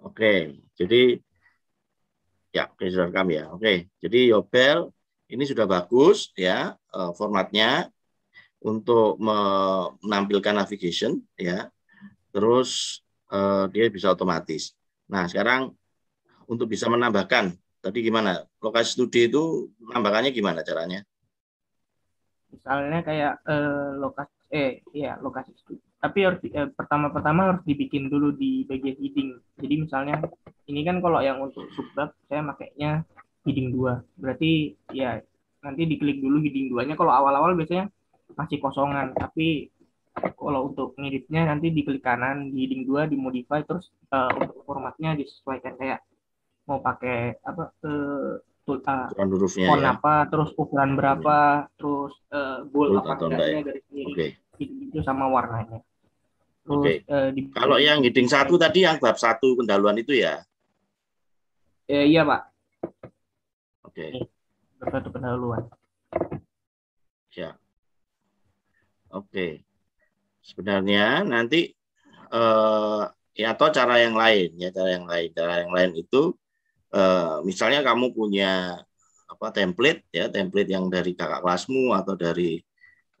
Oke, jadi ya, oke kami ya. Oke, jadi Yobel ini sudah bagus ya eh, formatnya untuk menampilkan navigation ya. Terus eh, dia bisa otomatis. Nah, sekarang untuk bisa menambahkan tadi gimana? Lokasi studi itu menambahkannya gimana caranya? Misalnya kayak eh, lokasi eh ya lokasi studi tapi harus eh, pertama-pertama harus dibikin dulu di bagian heading. Jadi misalnya ini kan kalau yang untuk subbab saya makainya heading 2. Berarti ya nanti diklik dulu heading 2-nya kalau awal-awal biasanya masih kosongan, tapi kalau untuk ngeditnya nanti diklik kanan di heading 2 dimodify terus eh, untuk formatnya disesuaikan kayak mau pakai apa eh, tul, uh, ah, font ya. apa, terus ukuran berapa, ya. terus uh, bold, apa enggaknya ya. garis Okay. itu sama warnanya. Oke. Okay. Uh, eh, Kalau yang heading satu tadi yang bab satu pendahuluan itu ya? Eh, iya pak. Oke. Okay. Bab satu pendahuluan. Ya. Oke. Okay. Sebenarnya nanti uh, ya atau cara yang lain ya cara yang lain cara yang lain itu uh, misalnya kamu punya apa template ya template yang dari kakak kelasmu atau dari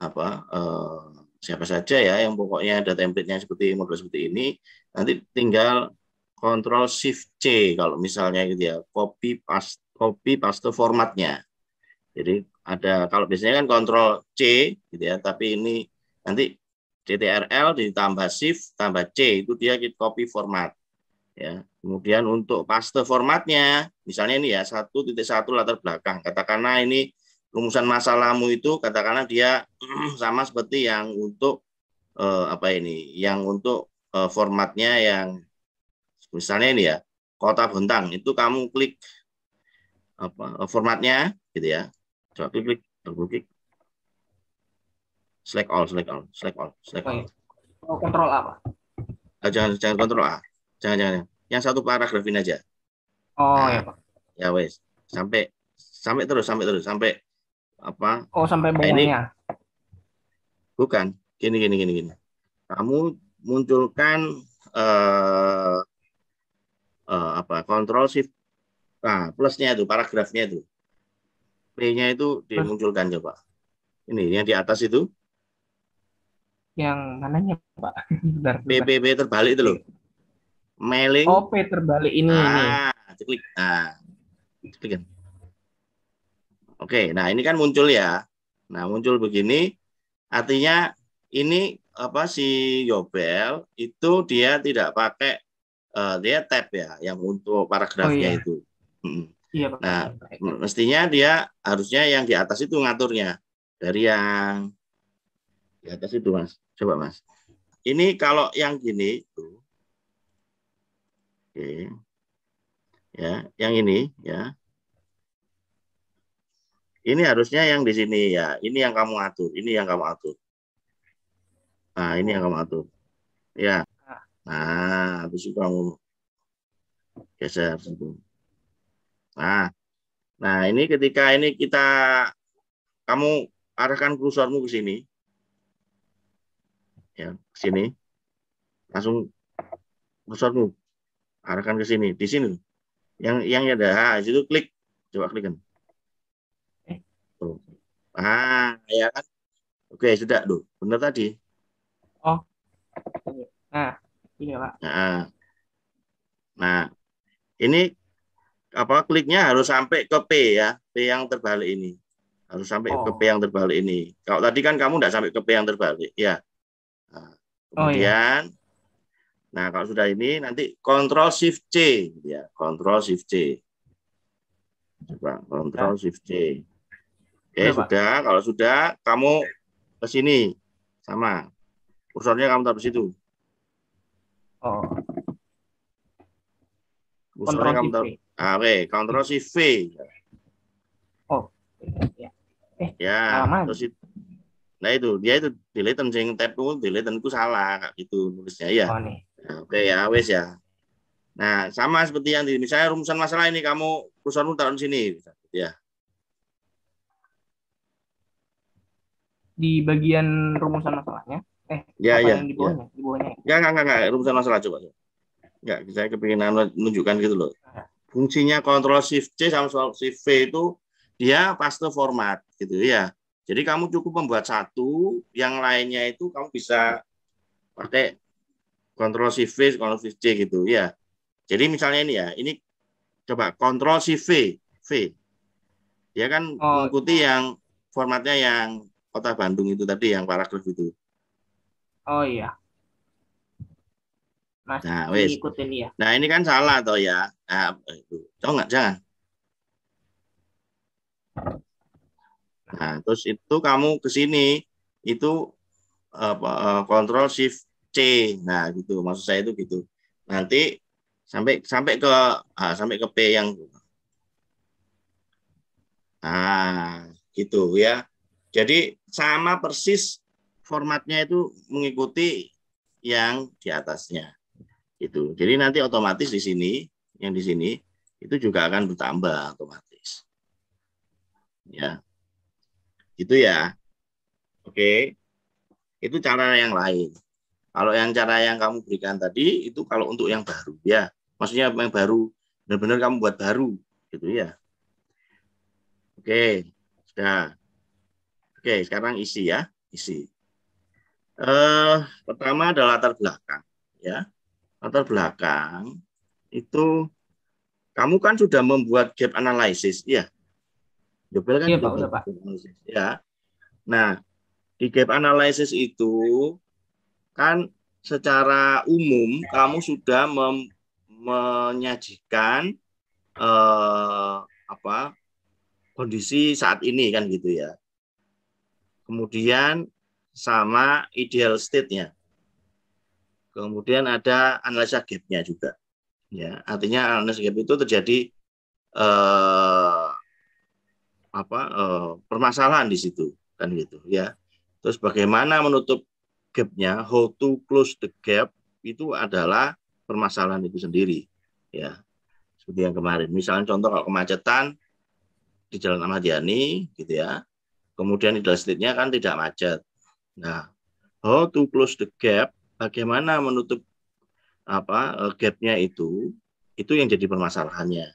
apa uh, siapa saja ya yang pokoknya ada template-nya seperti model seperti ini nanti tinggal kontrol shift C kalau misalnya gitu ya copy paste copy paste formatnya jadi ada kalau biasanya kan kontrol C gitu ya tapi ini nanti CTRL ditambah shift tambah C itu dia kita copy format ya kemudian untuk paste formatnya misalnya ini ya satu titik satu latar belakang katakanlah ini rumusan masalahmu itu katakanlah dia sama seperti yang untuk eh, apa ini yang untuk eh, formatnya yang misalnya ini ya kota bentang itu kamu klik apa eh, formatnya gitu ya coba klik klik double klik select all select all select all select all mau oh, kontrol apa ah, eh, jangan jangan kontrol ah jangan jangan yang satu paragrafin aja oh nah, ya pak ya wes sampai sampai terus sampai terus sampai apa oh sampai nah, bawahnya ini, bukan gini gini gini gini kamu munculkan eh, eh, apa kontrol shift nah plusnya itu paragrafnya itu p-nya itu dimunculkan coba ini yang di atas itu yang mananya pak bentar, terbalik itu loh mailing oh terbalik ini ah, ini klik ah klik kan? Oke, nah ini kan muncul ya. Nah, muncul begini artinya ini apa si Yobel itu dia tidak pakai uh, dia tab ya yang untuk paragrafnya oh, iya. itu. Iya, Pak. Nah, mestinya dia harusnya yang di atas itu ngaturnya dari yang di atas itu mas. Coba mas. Ini kalau yang gini itu, oke, ya, yang ini ya, ini harusnya yang di sini ya ini yang kamu atur ini yang kamu atur nah ini yang kamu atur ya nah habis itu kamu geser situ nah nah ini ketika ini kita kamu arahkan kursormu ke sini ya ke sini langsung kursormu arahkan ke sini di sini yang yang ada H nah, itu klik coba klik kan Ah, ya kan? Oke, sudah. tuh. benar tadi. Oh. Nah, ini Pak. Nah, nah, ini apa kliknya harus sampai ke P ya, P yang terbalik ini. Harus sampai oh. ke P yang terbalik ini. Kalau tadi kan kamu tidak sampai ke P yang terbalik, ya. Nah, oh, kemudian, oh, iya. nah kalau sudah ini nanti kontrol Shift C, gitu ya, kontrol Shift C. Coba kontrol nah. Shift C. Oke, okay, sudah. Kalau sudah, kamu ke sini. Sama. Kursornya kamu taruh di situ. Oh. Kursornya kamu taruh. Ah, oke, okay. kontrol si V. Oh. Ya. Eh, ya, terus itu. Nah itu, dia itu delete sing tab itu delete itu salah gitu nulisnya ya. Oh, Nah, oke okay, ya, wes ya. Nah, sama seperti yang di misalnya rumusan masalah ini kamu kursormu taruh di sini ya. di bagian rumusan masalahnya. Eh, ya, ya, yang di ya. bawahnya? Ya. Di bawahnya. ya enggak, enggak, enggak, rumusan masalah coba. Enggak, saya kepingin menunjukkan anu, gitu loh. Fungsinya kontrol shift C sama shift V itu dia paste format gitu ya. Jadi kamu cukup membuat satu, yang lainnya itu kamu bisa pakai kontrol shift V, kontrol shift C gitu ya. Jadi misalnya ini ya, ini coba kontrol shift V, V. Dia kan oh. mengikuti iya. yang formatnya yang kota Bandung itu tadi yang paragraf itu. Oh iya. Mas nah, wes. ikutin ya. Nah, ini kan salah toh ya. Nah, itu. Coba enggak jangan. Nah, terus itu kamu ke sini itu uh, kontrol shift C. Nah, gitu maksud saya itu gitu. Nanti sampai sampai ke ah, sampai ke P yang Nah, gitu ya. Jadi sama persis formatnya itu mengikuti yang di atasnya. Itu. Jadi nanti otomatis di sini, yang di sini itu juga akan bertambah otomatis. Ya. Itu ya. Oke. Itu cara yang lain. Kalau yang cara yang kamu berikan tadi itu kalau untuk yang baru ya. Maksudnya yang baru benar-benar kamu buat baru gitu ya. Oke, sudah. Oke, sekarang isi ya, isi. Eh, pertama adalah latar belakang, ya. Latar belakang itu kamu kan sudah membuat gap analysis, ya. Jobel kan iya, Pak, Pak. Analysis, ya. Nah, di gap analysis itu kan secara umum kamu sudah menyajikan eh, apa kondisi saat ini kan gitu ya kemudian sama ideal state-nya. Kemudian ada analisa gap-nya juga. Ya, artinya analisa gap itu terjadi eh, apa eh, permasalahan di situ kan gitu ya. Terus bagaimana menutup gap-nya, how to close the gap itu adalah permasalahan itu sendiri ya. Seperti yang kemarin, misalnya contoh kalau kemacetan di Jalan Ahmad Yani gitu ya Kemudian idle state-nya kan tidak macet. Nah, how to close the gap, bagaimana menutup apa eh, gap-nya itu, itu yang jadi permasalahannya.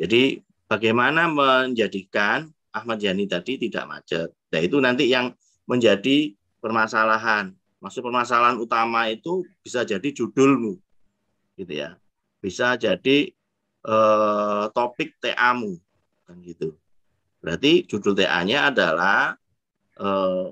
Jadi bagaimana menjadikan Ahmad Yani tadi tidak macet. Nah itu nanti yang menjadi permasalahan. Maksud permasalahan utama itu bisa jadi judulmu, gitu ya. Bisa jadi eh, topik TA-mu, kan gitu. Berarti judul TA-nya adalah eh,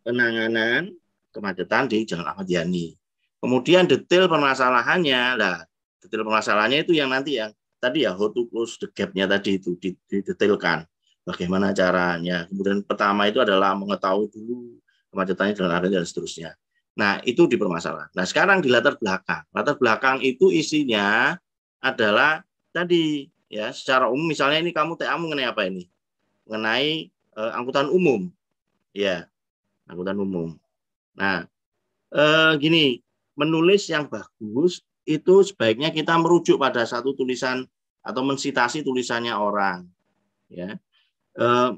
penanganan kemacetan di Jalan Ahmad Yani. Kemudian detail permasalahannya, lah detail permasalahannya itu yang nanti yang tadi ya how to close the gap-nya tadi itu didetailkan bagaimana caranya. Kemudian pertama itu adalah mengetahui dulu kemacetannya jalan arah dan seterusnya. Nah, itu di permasalahan. Nah, sekarang di latar belakang. Latar belakang itu isinya adalah tadi ya secara umum misalnya ini kamu TA mengenai apa ini? mengenai uh, angkutan umum. Ya, angkutan umum. Nah, uh, gini, menulis yang bagus itu sebaiknya kita merujuk pada satu tulisan atau mensitasi tulisannya orang. Ya, uh,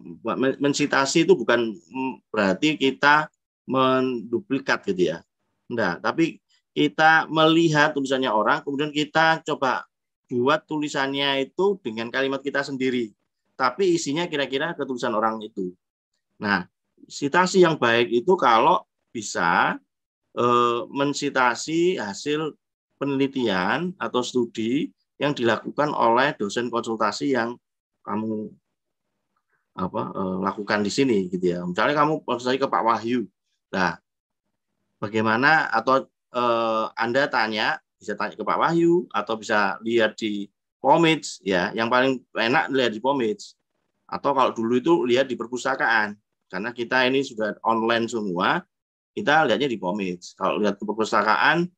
mensitasi itu bukan mm, berarti kita menduplikat gitu ya. Enggak, tapi kita melihat tulisannya orang, kemudian kita coba buat tulisannya itu dengan kalimat kita sendiri tapi isinya kira-kira ketulusan orang itu. Nah, sitasi yang baik itu kalau bisa e, mensitasi hasil penelitian atau studi yang dilakukan oleh dosen konsultasi yang kamu apa e, lakukan di sini gitu ya. Misalnya kamu konsultasi ke Pak Wahyu. Nah, bagaimana atau e, Anda tanya bisa tanya ke Pak Wahyu atau bisa lihat di Pomits ya, yang paling enak lihat di Pomits. Atau kalau dulu itu lihat di perpustakaan. Karena kita ini sudah online semua, kita lihatnya di Pomits. Kalau lihat ke perpustakaan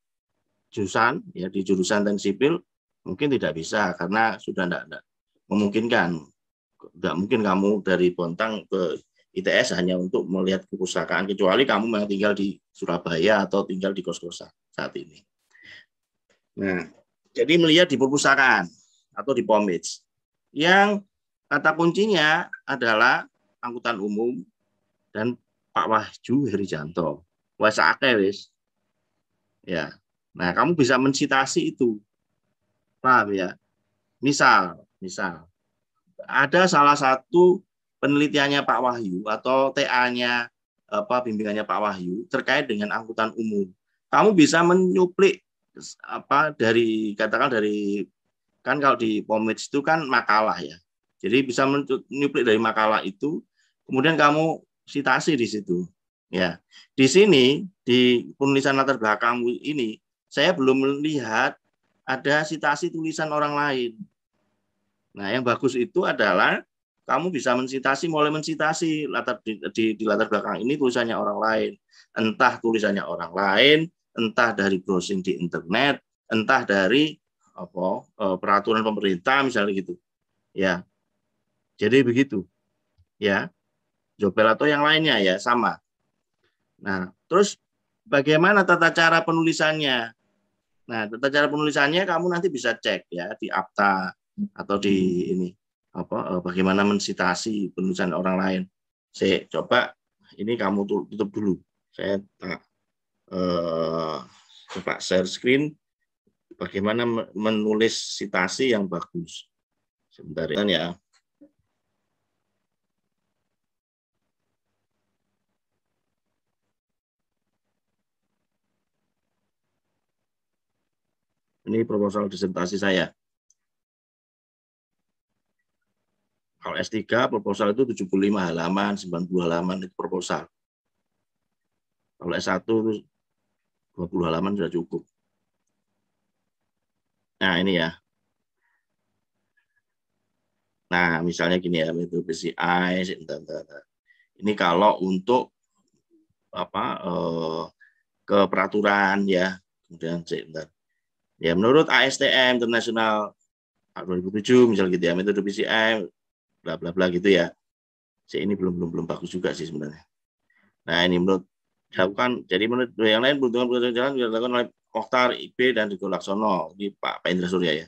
jurusan ya di jurusan teknik sipil mungkin tidak bisa karena sudah tidak, tidak memungkinkan. Tidak mungkin kamu dari Bontang ke ITS hanya untuk melihat perpustakaan kecuali kamu memang tinggal di Surabaya atau tinggal di kos-kosan saat ini. Nah, jadi melihat di perpustakaan atau di POMIS yang kata kuncinya adalah angkutan umum dan Pak Wahju Herijanto. Wasa akeh wis. Ya. Nah, kamu bisa mensitasi itu. Paham ya? Misal, misal ada salah satu penelitiannya Pak Wahyu atau TA-nya apa bimbingannya Pak Wahyu terkait dengan angkutan umum. Kamu bisa menyuplik apa dari katakan dari kan kalau di pomade itu kan makalah ya. Jadi bisa menyuplik dari makalah itu, kemudian kamu sitasi di situ. Ya, di sini di penulisan latar belakang ini, saya belum melihat ada sitasi tulisan orang lain. Nah, yang bagus itu adalah kamu bisa mensitasi, mulai mensitasi latar di, di, di latar belakang ini tulisannya orang lain, entah tulisannya orang lain, entah dari browsing di internet, entah dari apa eh, peraturan pemerintah misalnya gitu ya jadi begitu ya jopel atau yang lainnya ya sama nah terus bagaimana tata cara penulisannya nah tata cara penulisannya kamu nanti bisa cek ya di apta atau di ini apa eh, bagaimana mensitasi penulisan orang lain saya coba ini kamu tutup dulu saya tak uh, coba share screen bagaimana menulis sitasi yang bagus. Sebentar ya. Ini ya. proposal disertasi saya. Kalau S3 proposal itu 75 halaman, 90 halaman itu proposal. Kalau S1 20 halaman sudah cukup. Nah, ini ya. Nah, misalnya gini ya, itu PCI, ini kalau untuk apa eh, ke peraturan ya, kemudian sebentar. Ya, menurut ASTM Internasional 2007 misalnya gitu ya, metode PCI bla bla bla gitu ya. Saya ini belum belum belum bagus juga sih sebenarnya. Nah, ini menurut dilakukan. Jadi menurut yang lain perhitungan perhitungan jalan dilakukan oleh Oktar IB dan Riko Laksono ini Pak, Pak Indra Surya ya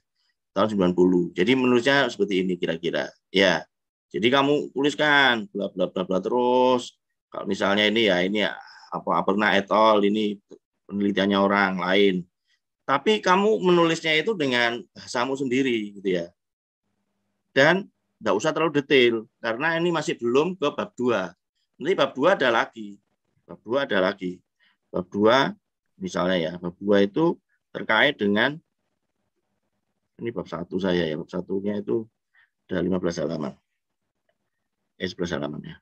tahun 90 jadi menulisnya seperti ini kira-kira ya jadi kamu tuliskan bla bla bla bla terus kalau misalnya ini ya ini ya, apa pernah etol ini penelitiannya orang lain tapi kamu menulisnya itu dengan bahasamu sendiri gitu ya dan tidak usah terlalu detail karena ini masih belum ke bab 2 nanti bab 2 ada lagi bab 2 ada lagi bab 2 misalnya ya bab dua itu terkait dengan ini bab satu saya ya bab satunya itu ada 15 halaman eh 11 halaman ya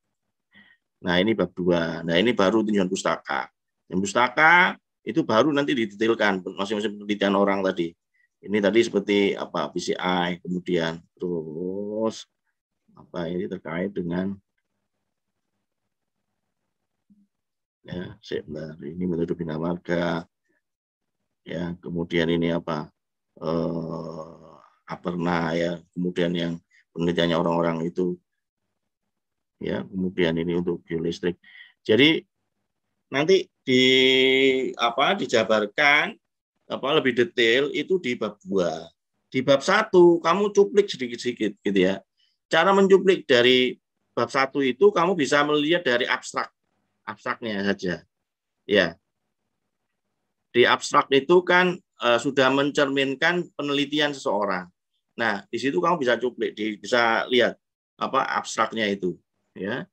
nah ini bab dua nah ini baru tujuan pustaka yang pustaka itu baru nanti didetailkan masing-masing penelitian orang tadi ini tadi seperti apa PCI kemudian terus apa ini terkait dengan ya sebentar ini metode bina marga ya kemudian ini apa eh, Aperna ya kemudian yang penelitiannya orang-orang itu ya kemudian ini untuk listrik jadi nanti di apa dijabarkan apa lebih detail itu di bab dua di bab satu kamu cuplik sedikit-sedikit gitu ya cara mencuplik dari bab satu itu kamu bisa melihat dari abstrak abstraknya saja. Ya. Di abstrak itu kan e, sudah mencerminkan penelitian seseorang. Nah, di situ kamu bisa cuplik, di, bisa lihat apa abstraknya itu, ya.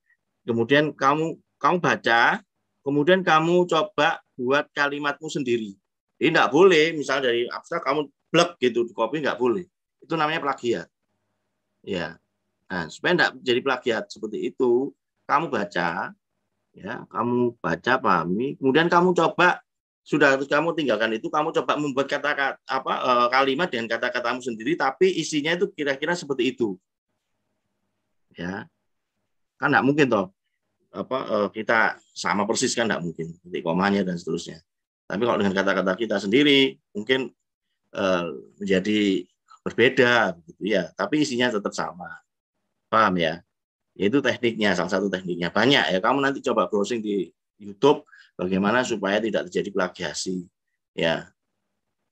Kemudian kamu kamu baca, kemudian kamu coba buat kalimatmu sendiri. Ini tidak boleh, misalnya dari abstrak kamu blek gitu di copy nggak boleh. Itu namanya plagiat. Ya. Nah, supaya tidak jadi plagiat seperti itu, kamu baca, ya kamu baca pahami kemudian kamu coba sudah harus kamu tinggalkan itu kamu coba membuat kata, kata apa e, kalimat dengan kata-katamu sendiri tapi isinya itu kira-kira seperti itu ya kan nggak mungkin toh apa e, kita sama persis kan nggak mungkin titik komanya dan seterusnya tapi kalau dengan kata-kata kita sendiri mungkin e, menjadi berbeda gitu ya tapi isinya tetap sama paham ya Ya, itu tekniknya, salah satu tekniknya. Banyak ya, kamu nanti coba browsing di YouTube bagaimana supaya tidak terjadi plagiasi. Ya,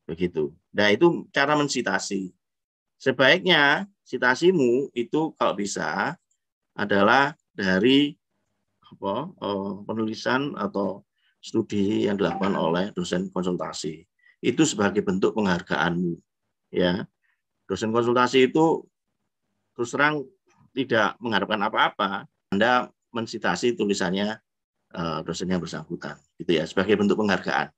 begitu. Nah itu cara mensitasi. Sebaiknya sitasimu itu kalau bisa adalah dari apa eh, penulisan atau studi yang dilakukan oleh dosen konsultasi itu sebagai bentuk penghargaanmu ya dosen konsultasi itu terus terang tidak mengharapkan apa-apa, Anda mensitasi tulisannya uh, dosen yang bersangkutan, gitu ya, sebagai bentuk penghargaan,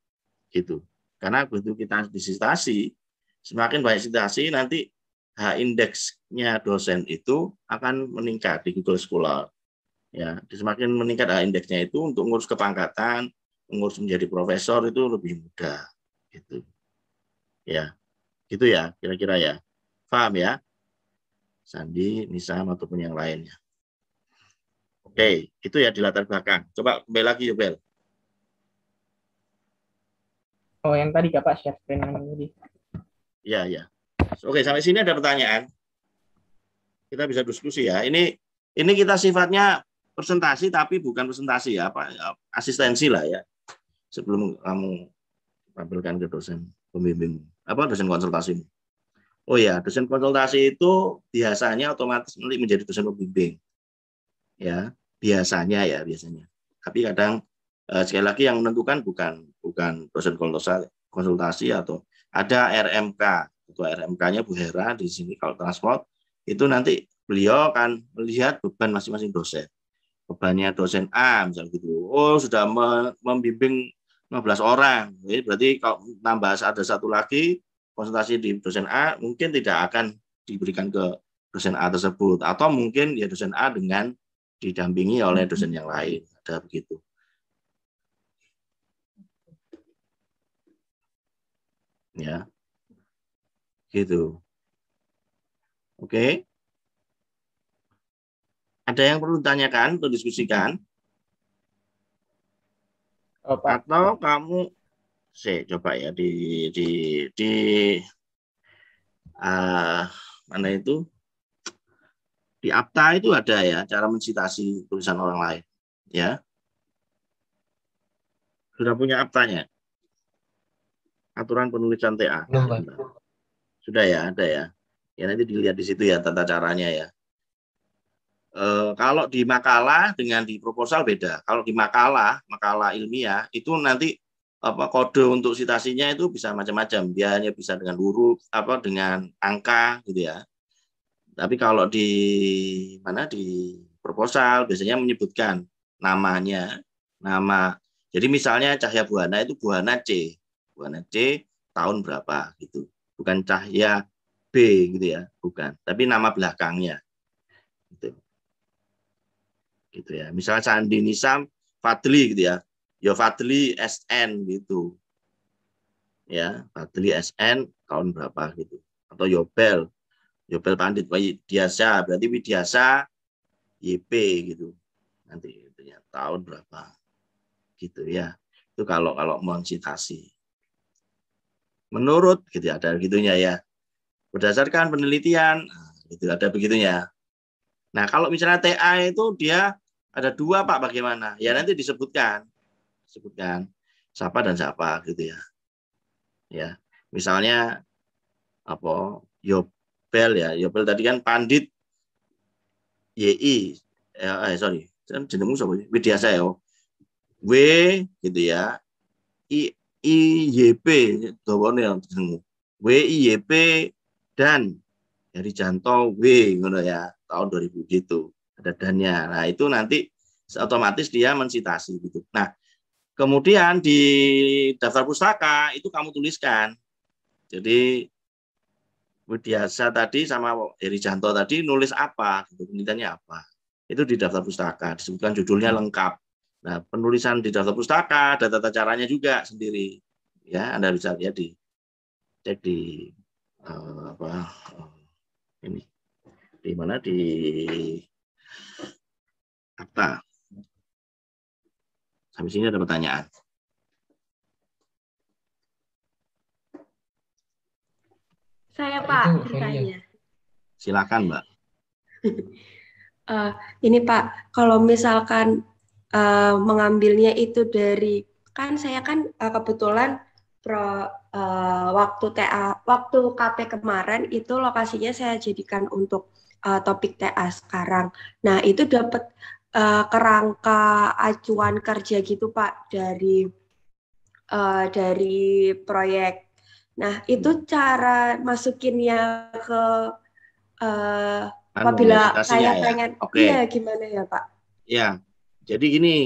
gitu. Karena begitu kita disitasi, semakin banyak sitasi nanti H indeksnya dosen itu akan meningkat di Google Scholar. Ya, semakin meningkat H indeksnya itu untuk ngurus kepangkatan, ngurus menjadi profesor itu lebih mudah gitu. Ya. Gitu ya, kira-kira ya. Paham ya? Sandi, Nisam ataupun yang lainnya. Oke, itu ya di latar belakang. Coba kembali lagi Yobel. Oh, yang tadi Pak share screen yang tadi. Iya, iya. Oke, sampai sini ada pertanyaan. Kita bisa diskusi ya. Ini ini kita sifatnya presentasi tapi bukan presentasi ya, Pak. asistensi lah ya. Sebelum kamu tampilkan ke dosen pembimbing apa dosen konsultasi. Oh ya, dosen konsultasi itu biasanya otomatis nanti menjadi dosen pembimbing. Ya, biasanya ya, biasanya. Tapi kadang eh, sekali lagi yang menentukan bukan bukan dosen konsultasi, konsultasi atau ada RMK, ketua RMK-nya Bu Hera di sini kalau transport itu nanti beliau akan melihat beban masing-masing dosen. Bebannya dosen A misalnya gitu. Oh, sudah membimbing 15 orang. Jadi berarti kalau tambah ada satu lagi Presentasi di dosen A mungkin tidak akan diberikan ke dosen A tersebut atau mungkin ya dosen A dengan didampingi oleh mm-hmm. dosen yang lain ada begitu. Ya. Gitu. Oke. Ada yang perlu ditanyakan atau diskusikan? Apa? Oh, atau kamu Si, coba ya di di di uh, mana itu di apta itu ada ya cara mencitasi tulisan orang lain ya sudah punya aptanya aturan penulisan TA sudah ya ada ya ya nanti dilihat di situ ya tata caranya ya e, kalau di makalah dengan di proposal beda kalau di makalah makalah ilmiah itu nanti apa kode untuk sitasinya itu bisa macam-macam. Dia hanya bisa dengan huruf, apa dengan angka gitu ya. Tapi kalau di mana di proposal biasanya menyebutkan namanya, nama. Jadi misalnya cahaya Buana itu Buana C. Buana C tahun berapa gitu. Bukan cahaya B gitu ya, bukan. Tapi nama belakangnya. Gitu. Gitu ya. Misalnya Sandi Nisam Fadli gitu ya ya Fadli SN gitu. Ya, Fadli SN tahun berapa gitu. Atau Yobel. Yobel Pandit Widiasa, berarti Widiasa YP gitu. Nanti itu ya, tahun berapa gitu ya. Itu kalau kalau mensitasi. Menurut gitu ya, ada gitunya ya. Berdasarkan penelitian, nah, gitu ada begitunya. Nah, kalau misalnya TA itu dia ada dua Pak bagaimana? Ya nanti disebutkan sebutkan siapa dan siapa gitu ya. Ya, misalnya apa Yobel ya, Yobel tadi kan Pandit YI, eh, eh, sorry, kan jenengmu siapa? Widya saya oh. W gitu ya, I I Y P, dawane yang jenengmu. W I Y P dan dari Janto W gitu ya tahun 2000 gitu ada dannya nah itu nanti otomatis dia mensitasi gitu nah Kemudian di daftar pustaka itu kamu tuliskan. Jadi Widiasa tadi sama Eri Janto tadi nulis apa, gitu, penelitiannya apa. Itu di daftar pustaka, disebutkan judulnya hmm. lengkap. Nah, penulisan di daftar pustaka, data tata caranya juga sendiri. Ya, Anda bisa lihat di cek di uh, apa eh, ini di mana di apa? Habis ini ada pertanyaan. Saya Pak, bertanya. Silakan Mbak. Uh, ini Pak, kalau misalkan uh, mengambilnya itu dari kan saya kan uh, kebetulan pro uh, waktu TA waktu KP kemarin itu lokasinya saya jadikan untuk uh, topik TA sekarang. Nah, itu dapat uh, kerangka acuan kerja gitu Pak dari uh, dari proyek. Nah itu hmm. cara masukinnya ke uh, apabila saya ya. pengen, okay. ya gimana ya Pak? Ya, jadi gini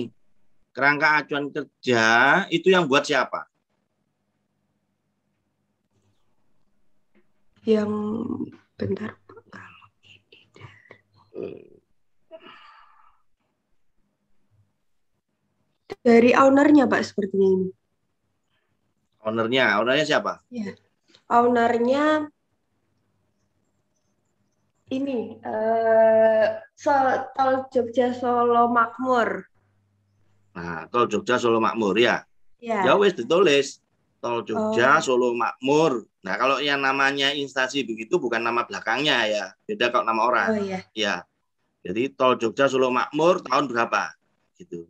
kerangka acuan kerja itu yang buat siapa? Yang bentar kalau ini dari dari ownernya Pak sepertinya ini. Ownernya, ownernya siapa? Ya. Ownernya ini uh, Tol Jogja Solo Makmur. Nah, Tol Jogja Solo Makmur ya. Iya. Ya, ya ditulis Tol Jogja oh. Solo Makmur. Nah, kalau yang namanya instansi begitu bukan nama belakangnya ya. Beda kalau nama orang. Oh, iya. Ya. Jadi Tol Jogja Solo Makmur tahun berapa? Gitu.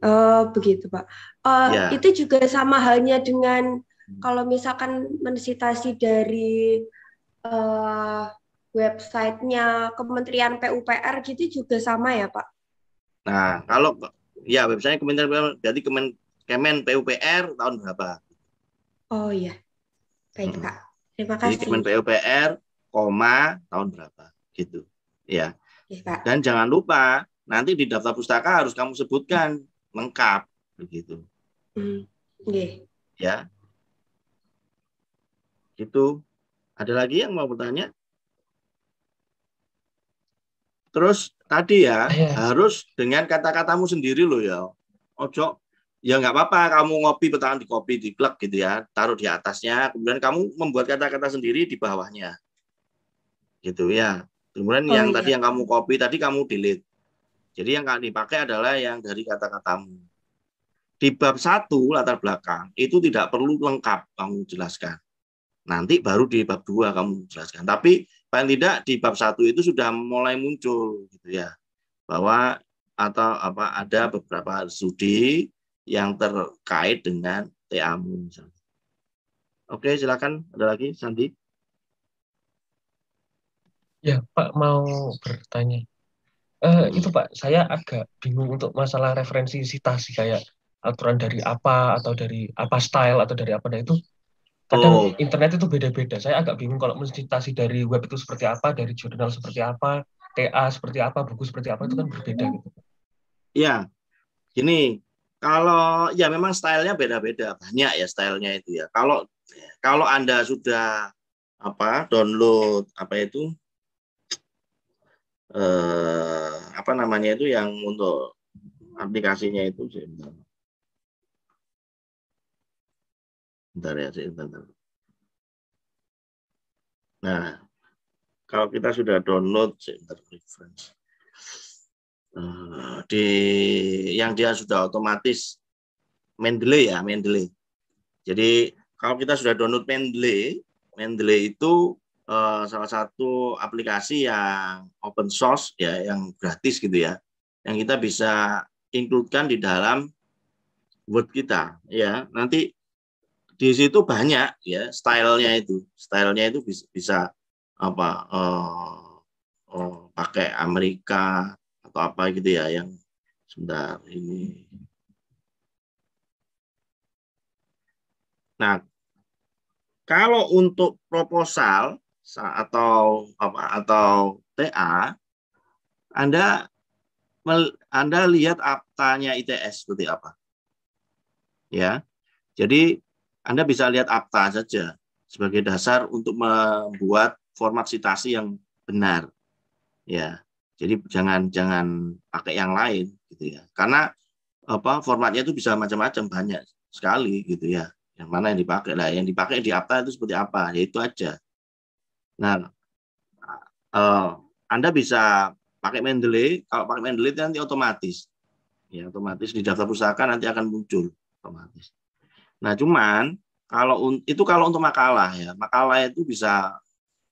Oh begitu pak. Uh, ya. Itu juga sama halnya dengan hmm. kalau misalkan mensitasi dari uh, websitenya Kementerian PUPR gitu juga sama ya pak? Nah kalau ya websitenya Kementerian PUPR berarti Kemen, Kemen PUPR tahun berapa? Oh iya, baik hmm. pak. Terima kasih. Jadi Kemen PUPR koma tahun berapa gitu ya. ya pak. Dan jangan lupa nanti di daftar pustaka harus kamu sebutkan lengkap begitu. Hmm, okay. Ya. Itu ada lagi yang mau bertanya? Terus tadi ya yeah. harus dengan kata-katamu sendiri loh ya. Ojo ya nggak apa-apa kamu ngopi bertahan di kopi di klub gitu ya taruh di atasnya kemudian kamu membuat kata-kata sendiri di bawahnya gitu ya kemudian oh, yang iya. tadi yang kamu copy tadi kamu delete jadi yang akan dipakai adalah yang dari kata-katamu. Di bab satu latar belakang itu tidak perlu lengkap kamu jelaskan. Nanti baru di bab dua kamu jelaskan. Tapi paling tidak di bab satu itu sudah mulai muncul gitu ya bahwa atau apa ada beberapa studi yang terkait dengan TAMU misalnya. Oke, silakan ada lagi Sandi. Ya, Pak mau bertanya. Uh, itu Pak, saya agak bingung untuk masalah referensi sitasi kayak aturan dari apa atau dari apa style atau dari apa nah itu kadang oh. internet itu beda-beda. Saya agak bingung kalau mensitasi dari web itu seperti apa, dari jurnal seperti apa, TA seperti apa, buku seperti apa itu kan berbeda gitu. Iya. Gini, kalau ya memang stylenya beda-beda, banyak ya stylenya itu ya. Kalau kalau Anda sudah apa download apa itu eh, apa namanya itu yang untuk aplikasinya itu sebentar. Bentar ya, sih bentar. Nah, kalau kita sudah download sebentar reference eh, di yang dia sudah otomatis Mendeley ya Mendeley. Jadi kalau kita sudah download Mendeley, Mendeley itu Eh, salah satu aplikasi yang open source ya yang gratis gitu ya yang kita bisa includekan di dalam Word kita ya nanti di situ banyak ya stylenya itu stylenya itu bisa, bisa apa uh, uh, pakai Amerika atau apa gitu ya yang sebentar ini nah kalau untuk proposal atau apa atau TA Anda Anda lihat aptanya ITS seperti apa ya jadi Anda bisa lihat apta saja sebagai dasar untuk membuat format citasi yang benar ya jadi jangan jangan pakai yang lain gitu ya karena apa formatnya itu bisa macam-macam banyak sekali gitu ya yang mana yang dipakai lah yang dipakai di apta itu seperti apa ya itu aja Nah, uh, Anda bisa pakai Mendeley. Kalau pakai Mendeley nanti otomatis. Ya, otomatis di daftar pusaka nanti akan muncul otomatis. Nah, cuman kalau itu kalau untuk makalah ya, makalah itu bisa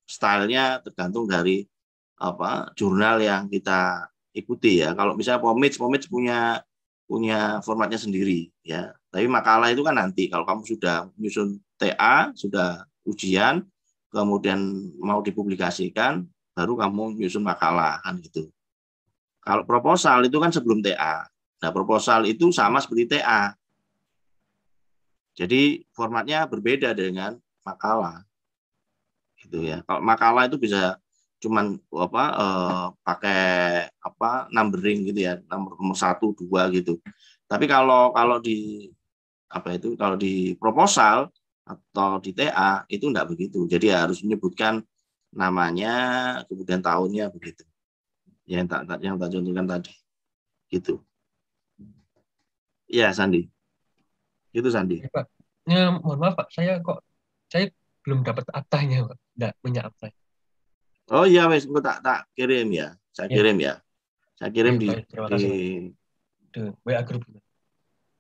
stylenya tergantung dari apa jurnal yang kita ikuti ya. Kalau misalnya Pomits, Pomits punya punya formatnya sendiri ya. Tapi makalah itu kan nanti kalau kamu sudah menyusun TA, sudah ujian, kemudian mau dipublikasikan, baru kamu nyusun makalah kan gitu. Kalau proposal itu kan sebelum TA. Nah, proposal itu sama seperti TA. Jadi formatnya berbeda dengan makalah. Gitu ya. Kalau makalah itu bisa cuman apa eh, pakai apa numbering gitu ya, nomor nomor satu dua gitu. Tapi kalau kalau di apa itu kalau di proposal atau di TA itu enggak begitu. Jadi harus menyebutkan namanya, kemudian tahunnya begitu. Yang tak yang tak contohkan tadi. Gitu. Iya, Sandi. Itu Sandi. Ya, Pak. Ya, mohon maaf Pak, saya kok saya belum dapat atahnya, Pak. Enggak punya atah. Oh iya, wes tak tak kirim ya. Saya ya. kirim ya. Saya kirim ya, di, kasih. di WA grup.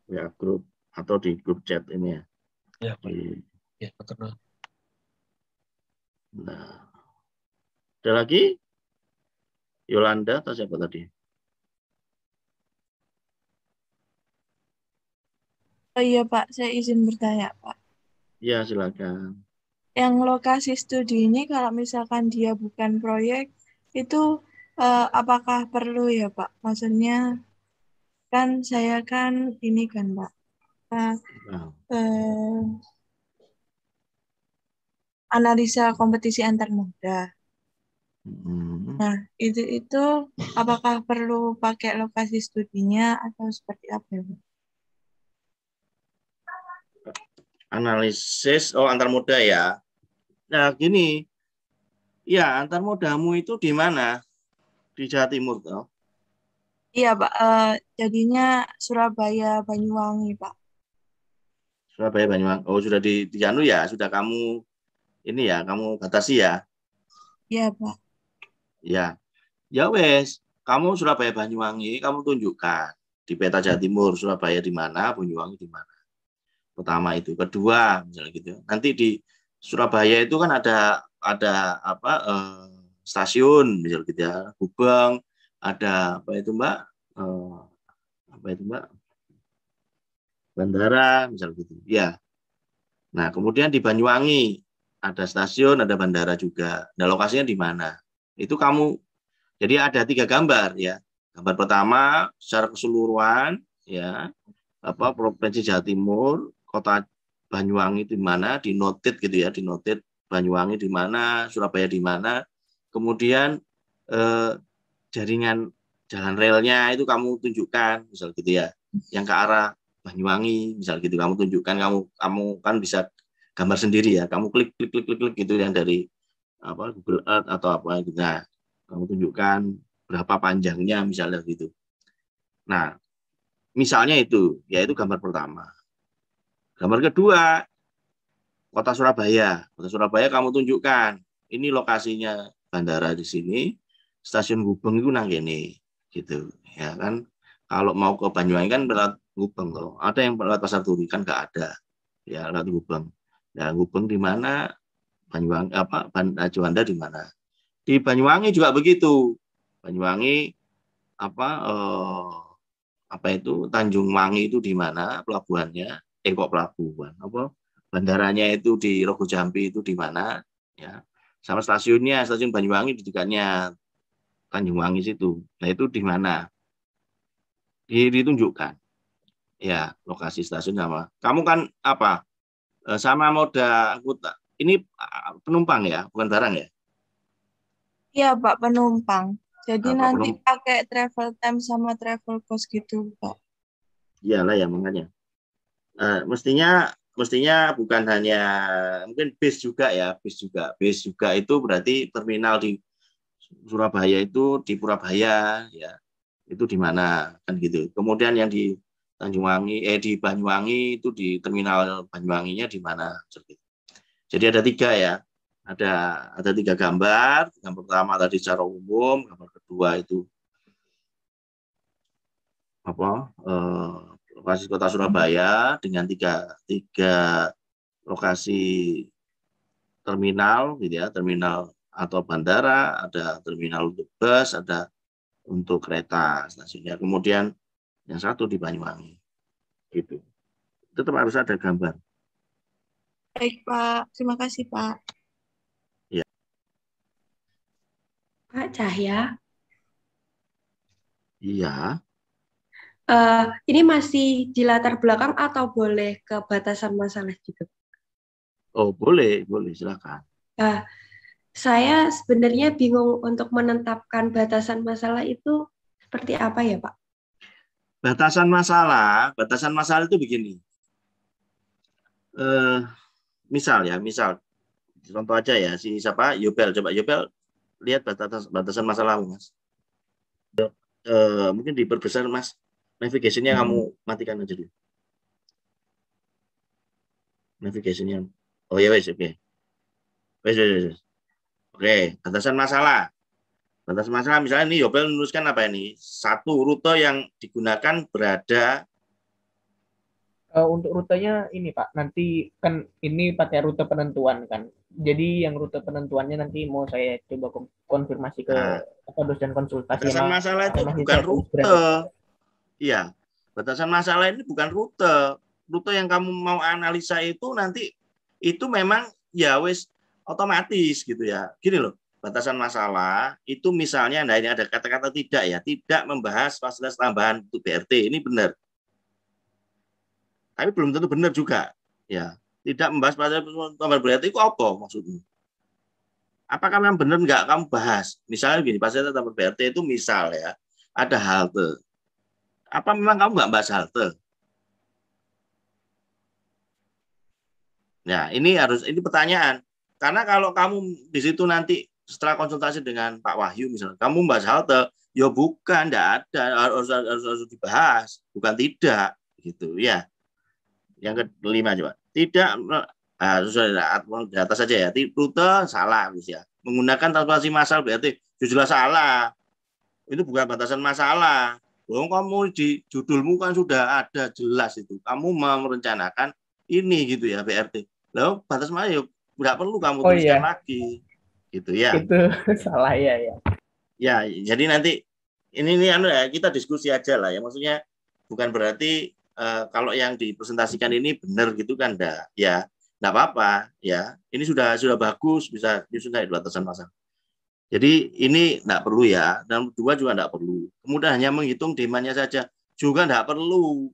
WA grup atau di grup chat ini ya. Ya, hmm. ya terkenal. Nah, ada lagi? Yolanda atau siapa tadi? Oh iya Pak, saya izin bertanya Pak. Ya silakan. Yang lokasi studi ini kalau misalkan dia bukan proyek itu eh, apakah perlu ya Pak? Maksudnya kan saya kan ini kan Pak uh, analisa kompetisi antar muda. Hmm. Nah, itu itu apakah perlu pakai lokasi studinya atau seperti apa ya? Analisis oh antar muda ya. Nah, gini. Ya, antar mudamu itu di mana? Di Jawa Timur toh? Iya, Pak. Uh, jadinya Surabaya Banyuwangi, Pak. Surabaya Banyuwangi. Oh sudah di, Janu ya, sudah kamu ini ya, kamu batasi ya. Iya pak. Ya, ya wes. Kamu Surabaya Banyuwangi, kamu tunjukkan di peta Jawa Timur Surabaya di mana, Banyuwangi di mana. Pertama itu, kedua misalnya gitu. Nanti di Surabaya itu kan ada ada apa eh, stasiun misalnya gitu ya, Gubeng, ada apa itu mbak eh, apa itu mbak bandara misal gitu ya nah kemudian di Banyuwangi ada stasiun ada bandara juga nah lokasinya di mana itu kamu jadi ada tiga gambar ya gambar pertama secara keseluruhan ya apa provinsi Jawa Timur kota Banyuwangi di mana di noted gitu ya di noted Banyuwangi di mana Surabaya di mana kemudian eh, jaringan jalan relnya itu kamu tunjukkan misal gitu ya yang ke arah Banyuwangi misal gitu kamu tunjukkan kamu kamu kan bisa gambar sendiri ya kamu klik klik klik klik, klik gitu yang dari apa Google Earth atau apa gitu nah kamu tunjukkan berapa panjangnya misalnya gitu nah misalnya itu yaitu gambar pertama gambar kedua kota Surabaya kota Surabaya kamu tunjukkan ini lokasinya bandara di sini stasiun Gubeng itu nang gini gitu ya kan kalau mau ke Banyuwangi kan Gubeng kalau ada yang lewat pasar turi kan nggak ada ya lewat Gubeng ya nah, Gubeng di mana Banyuwangi apa eh, Juanda di mana di Banyuwangi juga begitu Banyuwangi apa eh, apa itu Tanjung Wangi itu di mana pelabuhannya eh kok pelabuhan apa bandaranya itu di Rogo Jambi itu di mana ya sama stasiunnya stasiun Banyuwangi di dekatnya Tanjung Wangi situ nah itu di mana ditunjukkan Ya, lokasi stasiun sama. Kamu kan apa? Eh, sama moda angkutan. Ini penumpang ya, bukan barang ya? Iya, Pak, penumpang. Jadi apa, ah, nanti penumpang? pakai travel time sama travel cost gitu, Pak. Iyalah ya, makanya. uh, mestinya mestinya bukan hanya mungkin bis juga ya, bis juga. Bis juga itu berarti terminal di Surabaya itu di Purabaya ya. Itu di mana kan gitu. Kemudian yang di Tanjungwangi eh di Banyuwangi itu di terminal Banyuwanginya di mana jadi ada tiga ya ada ada tiga gambar yang pertama tadi secara umum gambar kedua itu apa eh, lokasi kota Surabaya dengan tiga tiga lokasi terminal gitu ya terminal atau bandara ada terminal untuk bus ada untuk kereta stasiunnya kemudian yang satu di Banyuwangi. Gitu. Tetap harus ada gambar. Baik, Pak. Terima kasih, Pak. Ya. Pak Cahya. Iya. Uh, ini masih di latar belakang atau boleh ke batasan masalah gitu? Oh, boleh, boleh, silakan. Uh, saya sebenarnya bingung untuk menetapkan batasan masalah itu seperti apa ya, Pak? Batasan masalah, batasan masalah itu begini. Eh, misal ya, misal contoh aja ya si siapa Yobel coba Yobel lihat batasan batasan masalah mas. E, mungkin diperbesar mas navigationnya hmm. kamu matikan aja dulu. Navigationnya oh ya wes oke okay. wes wes oke okay. batasan masalah Batas masalah misalnya ini Yobel menuliskan apa ini? Satu rute yang digunakan berada eh, untuk rutenya ini Pak, nanti kan ini pakai rute penentuan kan. Jadi yang rute penentuannya nanti mau saya coba konfirmasi ke nah, atau dosen konsultasi. Batasan masalah itu bukan rute. Iya. Batasan masalah ini bukan rute. Rute yang kamu mau analisa itu nanti itu memang ya wis otomatis gitu ya. Gini loh batasan masalah itu misalnya nah ini ada kata-kata tidak ya tidak membahas fasilitas tambahan untuk BRT ini benar tapi belum tentu benar juga ya tidak membahas fasilitas tambahan BRT itu apa maksudnya. apakah memang benar nggak kamu bahas misalnya gini fasilitas tambahan BRT itu misal ya ada halte apa memang kamu nggak bahas halte ya ini harus ini pertanyaan karena kalau kamu di situ nanti setelah konsultasi dengan Pak Wahyu misalnya, kamu membahas halte, ya bukan, tidak ada, harus, harus, harus dibahas, bukan tidak, gitu ya. Yang kelima coba, tidak harus ah, nah, di atas saja ya, rute salah misalnya ya. Menggunakan transportasi massal berarti jujurlah salah. Itu bukan batasan masalah. Bohong kamu di judulmu kan sudah ada jelas itu. Kamu mau merencanakan ini gitu ya BRT. Lalu batas mana ya Tidak perlu kamu oh, tuliskan iya. lagi gitu ya. Itu salah ya ya. Ya, jadi nanti ini ini anu ya kita diskusi aja lah ya. Maksudnya bukan berarti uh, kalau yang dipresentasikan ini benar gitu kan enggak ya. Enggak apa-apa ya. Ini sudah sudah bagus bisa disusun dari batasan pasang. Jadi ini enggak perlu ya. Dan dua juga enggak perlu. Kemudian hanya menghitung demandnya saja juga enggak perlu.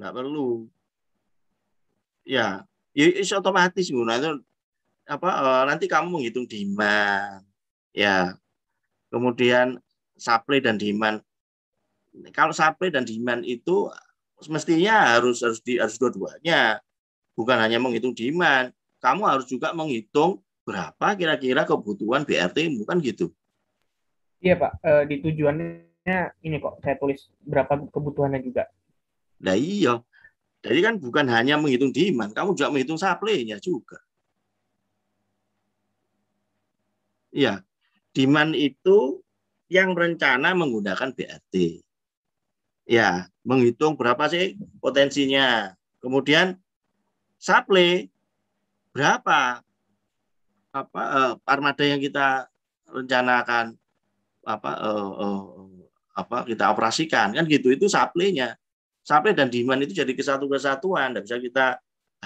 Enggak perlu. Ya, itu ya, ya, otomatis Nah, itu apa uh, nanti kamu menghitung demand ya kemudian supply dan demand kalau supply dan demand itu semestinya harus harus di harus dua-duanya bukan hanya menghitung demand kamu harus juga menghitung berapa kira-kira kebutuhan BRT bukan gitu iya pak e, di tujuannya ini kok saya tulis berapa kebutuhannya juga nah iya jadi kan bukan hanya menghitung demand kamu juga menghitung supply-nya juga Ya demand itu yang rencana menggunakan BRT. Ya, menghitung berapa sih potensinya. Kemudian supply berapa apa eh, armada yang kita rencanakan apa eh, eh, apa kita operasikan kan gitu itu supply-nya. Supply dan demand itu jadi kesatu kesatuan, tidak bisa kita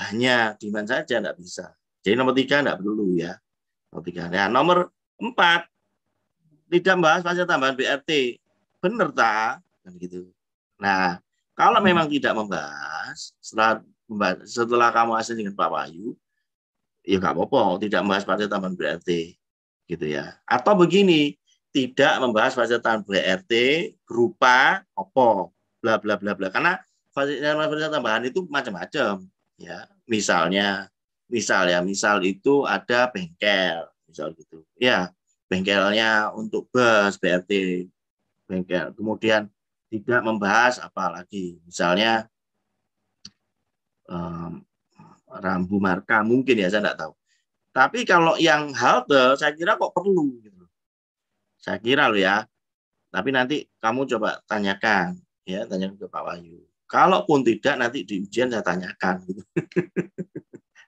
hanya demand saja tidak bisa. Jadi nomor tiga tidak perlu ya. Nomor tiga. Ya, nomor Empat, tidak membahas pajak tambahan BRT. Benar tak? Kan gitu. Nah, kalau hmm. memang tidak membahas, setelah setelah kamu asing dengan Pak Wahyu, ya nggak apa-apa, tidak membahas pajak tambahan BRT. Gitu ya. Atau begini, tidak membahas pajak tambahan BRT berupa opo bla bla bla bla karena fasilitas tambahan itu macam-macam ya misalnya misal ya misal itu ada bengkel misal gitu ya bengkelnya untuk bus BRT bengkel kemudian tidak membahas apalagi misalnya um, rambu marka mungkin ya saya tidak tahu tapi kalau yang halte saya kira kok perlu gitu saya kira loh ya tapi nanti kamu coba tanyakan ya tanyakan ke Pak Wahyu kalaupun tidak nanti di ujian saya tanyakan gitu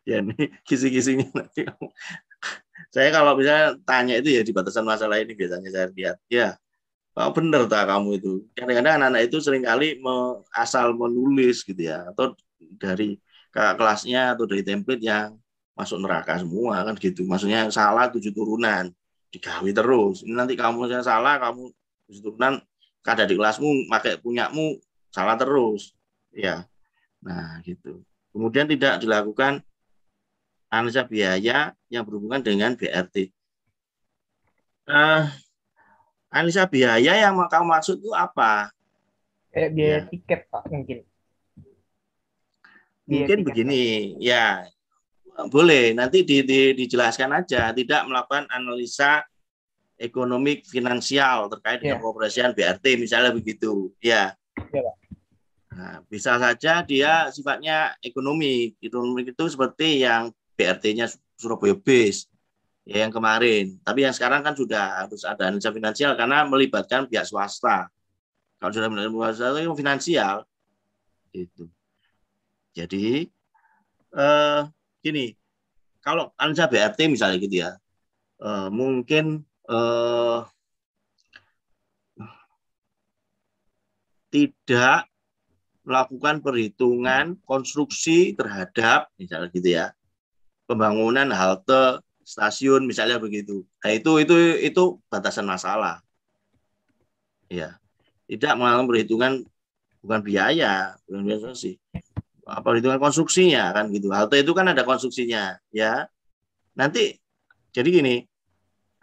ya ini kisi-kisinya nanti saya kalau bisa tanya itu ya di batasan masalah ini biasanya saya lihat ya oh, bener tak kamu itu kadang-kadang anak-anak itu seringkali me, asal menulis gitu ya atau dari kakak kelasnya atau dari template yang masuk neraka semua kan gitu maksudnya salah tujuh turunan dikawin terus ini nanti kamu saya salah kamu tujuh turunan kada di kelasmu pakai punyamu salah terus ya nah gitu kemudian tidak dilakukan analisa biaya yang berhubungan dengan BRT. Uh, eh, analisa biaya yang kamu maksud itu apa? Eh, biaya ya. tiket Pak mungkin. Biaya mungkin tiket, begini, Pak. ya boleh nanti di, di, dijelaskan aja tidak melakukan analisa ekonomi finansial terkait dengan dengan ya. operasian BRT misalnya begitu ya ya Pak. Nah, bisa saja dia sifatnya ekonomi ekonomi itu seperti yang BRT-nya Surabaya Base ya yang kemarin. Tapi yang sekarang kan sudah harus ada analisa finansial karena melibatkan pihak swasta. Kalau sudah melibatkan swasta itu kan finansial itu. Jadi eh, gini, kalau analisa BRT misalnya gitu ya, eh, mungkin eh, tidak melakukan perhitungan konstruksi terhadap misalnya gitu ya pembangunan halte stasiun misalnya begitu. Nah itu itu itu batasan masalah. Ya, tidak mengalami perhitungan bukan biaya, bukan biaya sih. Apa perhitungan konstruksinya kan gitu. Halte itu kan ada konstruksinya ya. Nanti jadi gini,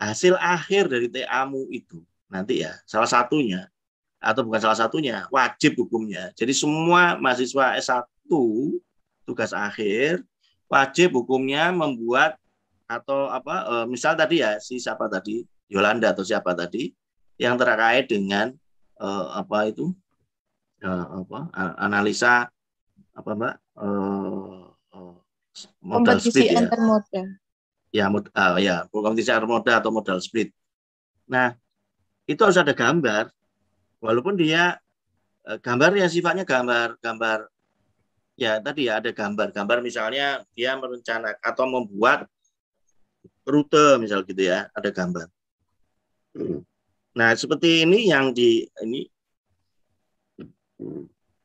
hasil akhir dari TAMU itu nanti ya salah satunya atau bukan salah satunya wajib hukumnya. Jadi semua mahasiswa S1 tugas akhir wajib hukumnya membuat atau apa e, misal tadi ya si siapa tadi Yolanda atau siapa tadi yang terkait dengan e, apa itu e, apa analisa apa mbak modal split ya. Modal. Ya, mod, uh, ya, kompetisi armoda atau modal split. Nah, itu harus ada gambar, walaupun dia gambarnya sifatnya gambar gambar ya tadi ya ada gambar-gambar misalnya dia merencanakan atau membuat rute misal gitu ya ada gambar nah seperti ini yang di ini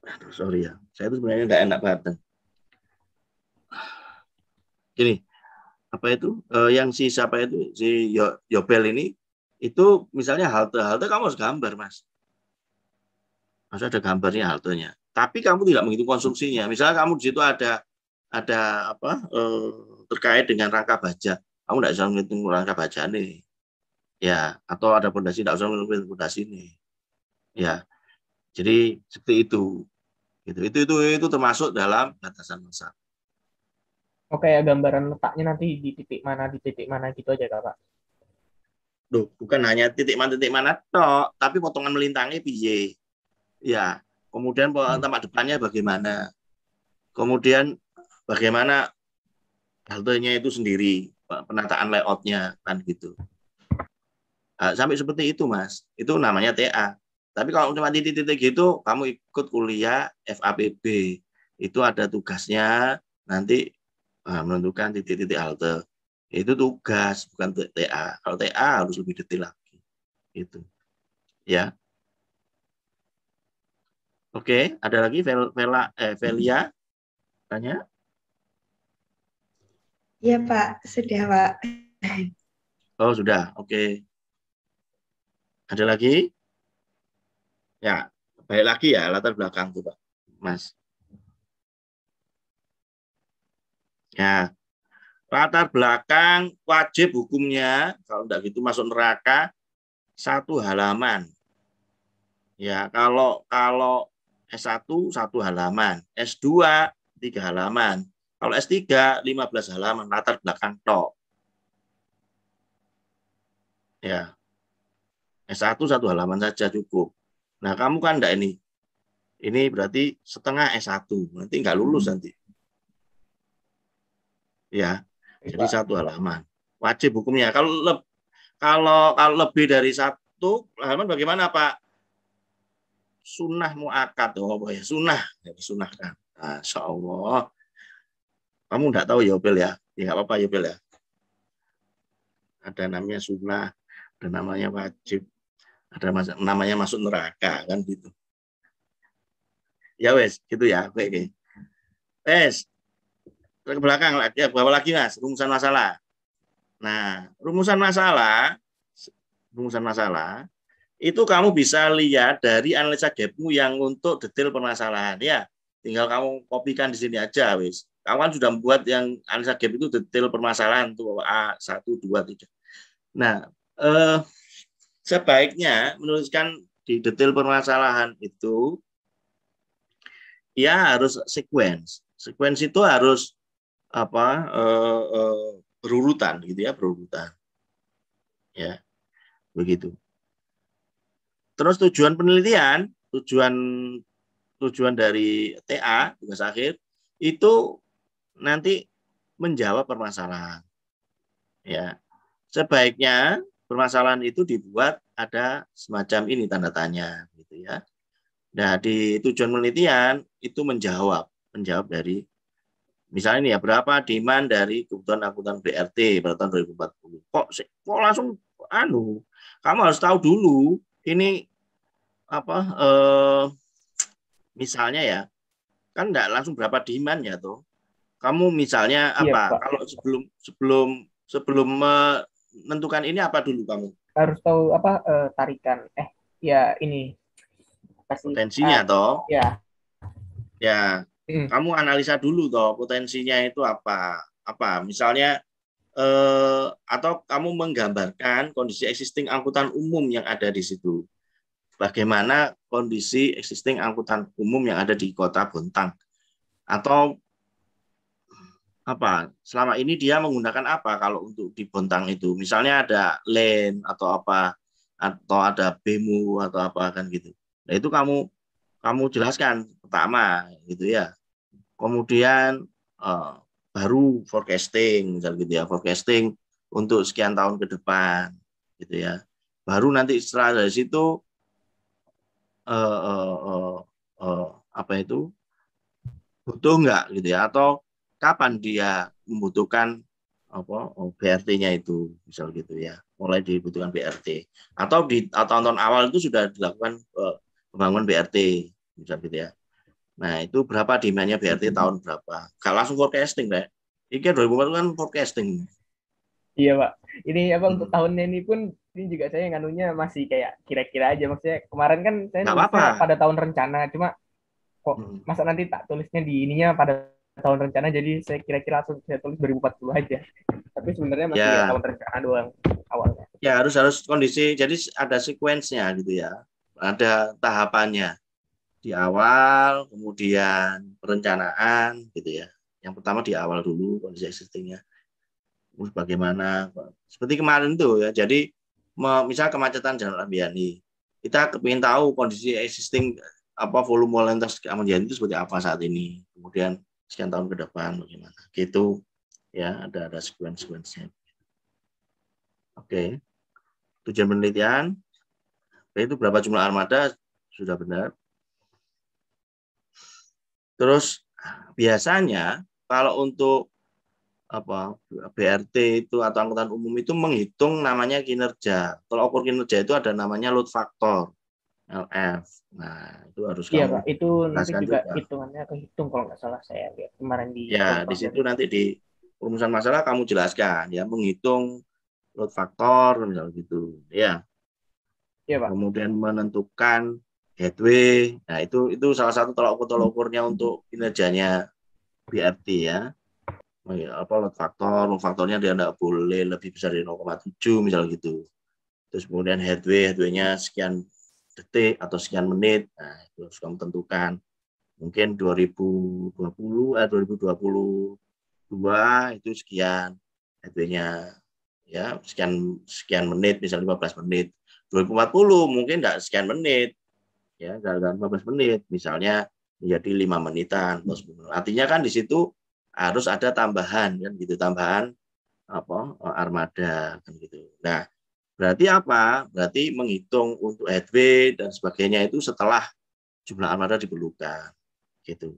aduh sorry ya saya itu sebenarnya tidak enak banget gini apa itu eh, yang si siapa itu si Yobel ini itu misalnya halte halte kamu harus gambar mas masa ada gambarnya haltenya tapi kamu tidak menghitung konsumsinya. Misalnya kamu di situ ada ada apa eh, terkait dengan rangka baja, kamu tidak bisa menghitung rangka baja nih, ya atau ada pondasi tidak usah menghitung pondasi nih, ya. Jadi seperti itu, gitu. Itu itu itu termasuk dalam batasan masa. Oke, ya, gambaran letaknya nanti di titik mana, di titik mana gitu aja, Kak, Pak. Duh, bukan hanya titik mana titik mana tok, tapi potongan melintangnya piye. Ya, kemudian hmm. tampak depannya bagaimana, kemudian bagaimana haltenya itu sendiri, penataan layoutnya kan gitu. Ah, sampai seperti itu mas, itu namanya TA. Tapi kalau cuma titik-titik gitu, kamu ikut kuliah FAPB. Itu ada tugasnya nanti ah, menentukan titik-titik halte. Itu tugas, bukan TA. Kalau TA harus lebih detail lagi. Itu. Ya. Oke, ada lagi Vela eh, Velia tanya? Iya Pak, sudah Pak. Oh sudah, oke. Okay. Ada lagi? Ya, baik lagi ya latar belakang tuh Pak, Mas. Ya, latar belakang wajib hukumnya kalau tidak gitu masuk neraka satu halaman. Ya, kalau kalau S1 satu halaman, S2 tiga halaman. Kalau S3 15 halaman latar belakang tok. Ya. S1 satu halaman saja cukup. Nah, kamu kan enggak ini. Ini berarti setengah S1, nanti enggak lulus hmm. nanti. Ya. Jadi satu halaman. Wajib hukumnya. Kalau kalau kalau lebih dari satu halaman bagaimana, Pak? sunnah muakat oh boy ya sunnah ya sunnah kan nah, insya Allah kamu nggak tahu yopil ya, ya ya nggak apa-apa yopil ya, ya ada namanya sunnah ada namanya wajib ada mas namanya masuk neraka kan gitu ya wes gitu ya oke oke wes ke belakang lagi ya, bawa lagi mas rumusan masalah nah rumusan masalah rumusan masalah itu kamu bisa lihat dari analisa gapmu yang untuk detail permasalahan ya tinggal kamu kopikan di sini aja wis kamu kan sudah membuat yang analisa gap itu detail permasalahan tuh a satu dua tiga nah eh, sebaiknya menuliskan di detail permasalahan itu ya harus sequence sequence itu harus apa eh, eh, berurutan gitu ya berurutan ya begitu Terus tujuan penelitian, tujuan tujuan dari TA tugas akhir itu nanti menjawab permasalahan. Ya. Sebaiknya permasalahan itu dibuat ada semacam ini tanda tanya gitu ya. Nah, di tujuan penelitian itu menjawab, menjawab dari misalnya ini ya berapa demand dari kebutuhan angkutan BRT pada tahun 2040. Kok kok langsung anu, kamu harus tahu dulu ini apa eh, misalnya ya kan enggak langsung berapa demand ya tuh kamu misalnya iya, apa Pak. kalau sebelum sebelum sebelum menentukan ini apa dulu kamu harus tahu apa eh, tarikan eh ya ini Pasti, potensinya eh, toh ya ya mm. kamu analisa dulu toh potensinya itu apa apa misalnya Eh, atau kamu menggambarkan kondisi existing angkutan umum yang ada di situ. Bagaimana kondisi existing angkutan umum yang ada di kota Bontang? Atau apa selama ini dia menggunakan apa kalau untuk di Bontang itu misalnya ada lane atau apa atau ada bemu atau apa kan gitu nah itu kamu kamu jelaskan pertama gitu ya kemudian eh, baru forecasting misal gitu ya forecasting untuk sekian tahun ke depan gitu ya baru nanti setelah dari situ eh, eh, eh, eh, apa itu butuh nggak gitu ya atau kapan dia membutuhkan apa oh, BRT-nya itu misal gitu ya mulai dibutuhkan BRT atau di tahun-tahun awal itu sudah dilakukan eh, pembangunan BRT misal gitu ya Nah, itu berapa demand-nya BRT mm-hmm. tahun berapa? Gak langsung forecasting, Pak. Ini 2004 kan forecasting. Iya, Pak. Ini apa untuk mm-hmm. tahunnya ini pun ini juga saya nganunya masih kayak kira-kira aja maksudnya. Kemarin kan saya apa -apa. pada tahun rencana, cuma kok hmm. masa nanti tak tulisnya di ininya pada tahun rencana jadi saya kira-kira langsung saya tulis 2040 aja. Tapi sebenarnya masih ya. tahun rencana doang awalnya. Ya, harus harus kondisi jadi ada sequence-nya gitu ya. Ada tahapannya di awal, kemudian perencanaan gitu ya. Yang pertama di awal dulu kondisi existingnya. Terus bagaimana? Seperti kemarin tuh ya. Jadi misal kemacetan Jalan Ambiani, kita ingin tahu kondisi existing apa volume lalu lintas Ambiani itu seperti apa saat ini. Kemudian sekian tahun ke depan bagaimana. Gitu ya, ada ada sequence-sequence-nya. Oke. Tujuan penelitian itu berapa jumlah armada sudah benar Terus biasanya kalau untuk apa BRT itu atau angkutan umum itu menghitung namanya kinerja. Kalau ukur kinerja itu ada namanya load factor LF. Nah, itu harus Iya, Pak. Itu nanti juga, juga hitungannya kehitung kalau nggak salah saya lihat kemarin di Ya, di situ nanti di rumusan masalah kamu jelaskan ya menghitung load factor misalnya gitu. Ya. Iya, Pak. Kemudian menentukan Gateway. Nah, itu itu salah satu tolak ukur-tolak ukurnya untuk kinerjanya BRT ya. Apa load faktor, load faktornya dia tidak boleh lebih besar dari 0,7 misal gitu. Terus kemudian headway, headway-nya sekian detik atau sekian menit. Nah, itu harus kamu tentukan. Mungkin 2020 eh 2022 itu sekian headway-nya ya sekian sekian menit misalnya 15 menit. 2040 mungkin enggak sekian menit, ya dalam 15 menit misalnya menjadi lima menitan artinya kan di situ harus ada tambahan kan gitu tambahan apa armada kan gitu nah berarti apa berarti menghitung untuk headway dan sebagainya itu setelah jumlah armada diperlukan gitu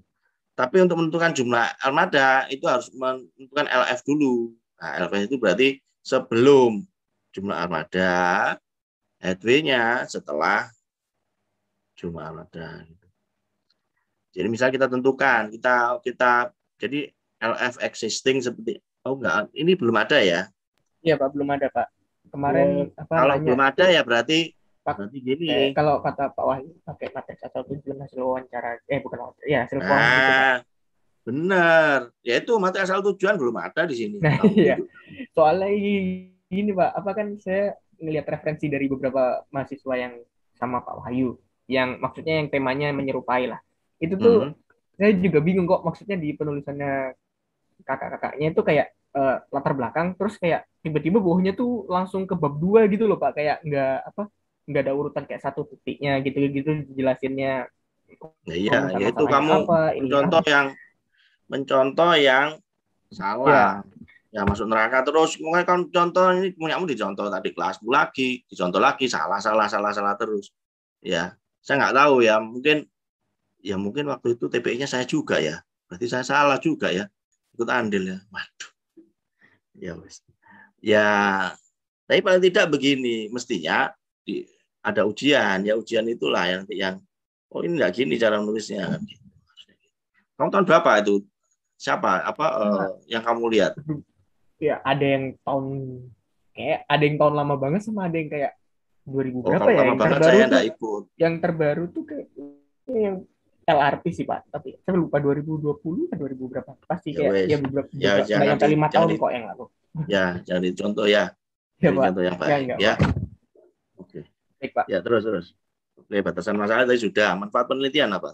tapi untuk menentukan jumlah armada itu harus menentukan LF dulu nah, LF itu berarti sebelum jumlah armada headway-nya setelah cuma ada gitu. Jadi misal kita tentukan, kita kita jadi LF existing seperti oh enggak, ini belum ada ya. Iya, Pak, belum ada, Pak. Kemarin oh, apa Kalau nanya, belum ada ya berarti Pak, berarti gini. Eh, kalau kata Pak Wahyu pakai matriks atau tujuan hasil wawancara eh bukan wawancara, ya hasil nah, gitu, Benar. Ya itu materi asal tujuan belum ada di sini. Nah, iya. Gitu. Soalnya ini Pak, apa kan saya ngelihat referensi dari beberapa mahasiswa yang sama Pak Wahyu yang maksudnya yang temanya menyerupai lah itu tuh hmm. saya juga bingung kok maksudnya di penulisannya kakak-kakaknya itu kayak uh, latar belakang terus kayak tiba-tiba buahnya tuh langsung ke bab dua gitu loh pak kayak nggak apa nggak ada urutan kayak satu titiknya gitu-gitu jelasinnya ya, iya yaitu kamu apa, mencontoh ini, yang mencontoh yang salah ya, ya masuk neraka terus mungkin kamu contoh ini punya kamu dicontoh tadi kelasmu lagi dicontoh lagi salah salah salah salah terus ya saya nggak tahu ya mungkin ya mungkin waktu itu TPI-nya saya juga ya berarti saya salah juga ya ikut andil ya waduh ya wes ya tapi paling tidak begini mestinya di, ada ujian ya ujian itulah yang yang oh ini nggak gini cara menulisnya kan gitu. kamu tahun berapa itu siapa apa uh, yang kamu lihat ya ada yang tahun kayak ada yang tahun lama banget sama ada yang kayak 2000 oh, berapa ya yang terbaru saya tuh, ikut. yang terbaru tuh kayak yang LRT sih Pak, tapi saya lupa 2020 atau 2000 berapa. Pasti ya, kayak ya beberapa ya, jangan, yang kali tahun di, kok yang lalu. Ya, jangan dicontoh ya. Ya, Pak. Contoh yang pak Ya, enggak, ya. Pak. Oke. Baik, Pak. Ya, terus terus. Oke, batasan masalah tadi sudah. Manfaat penelitian apa?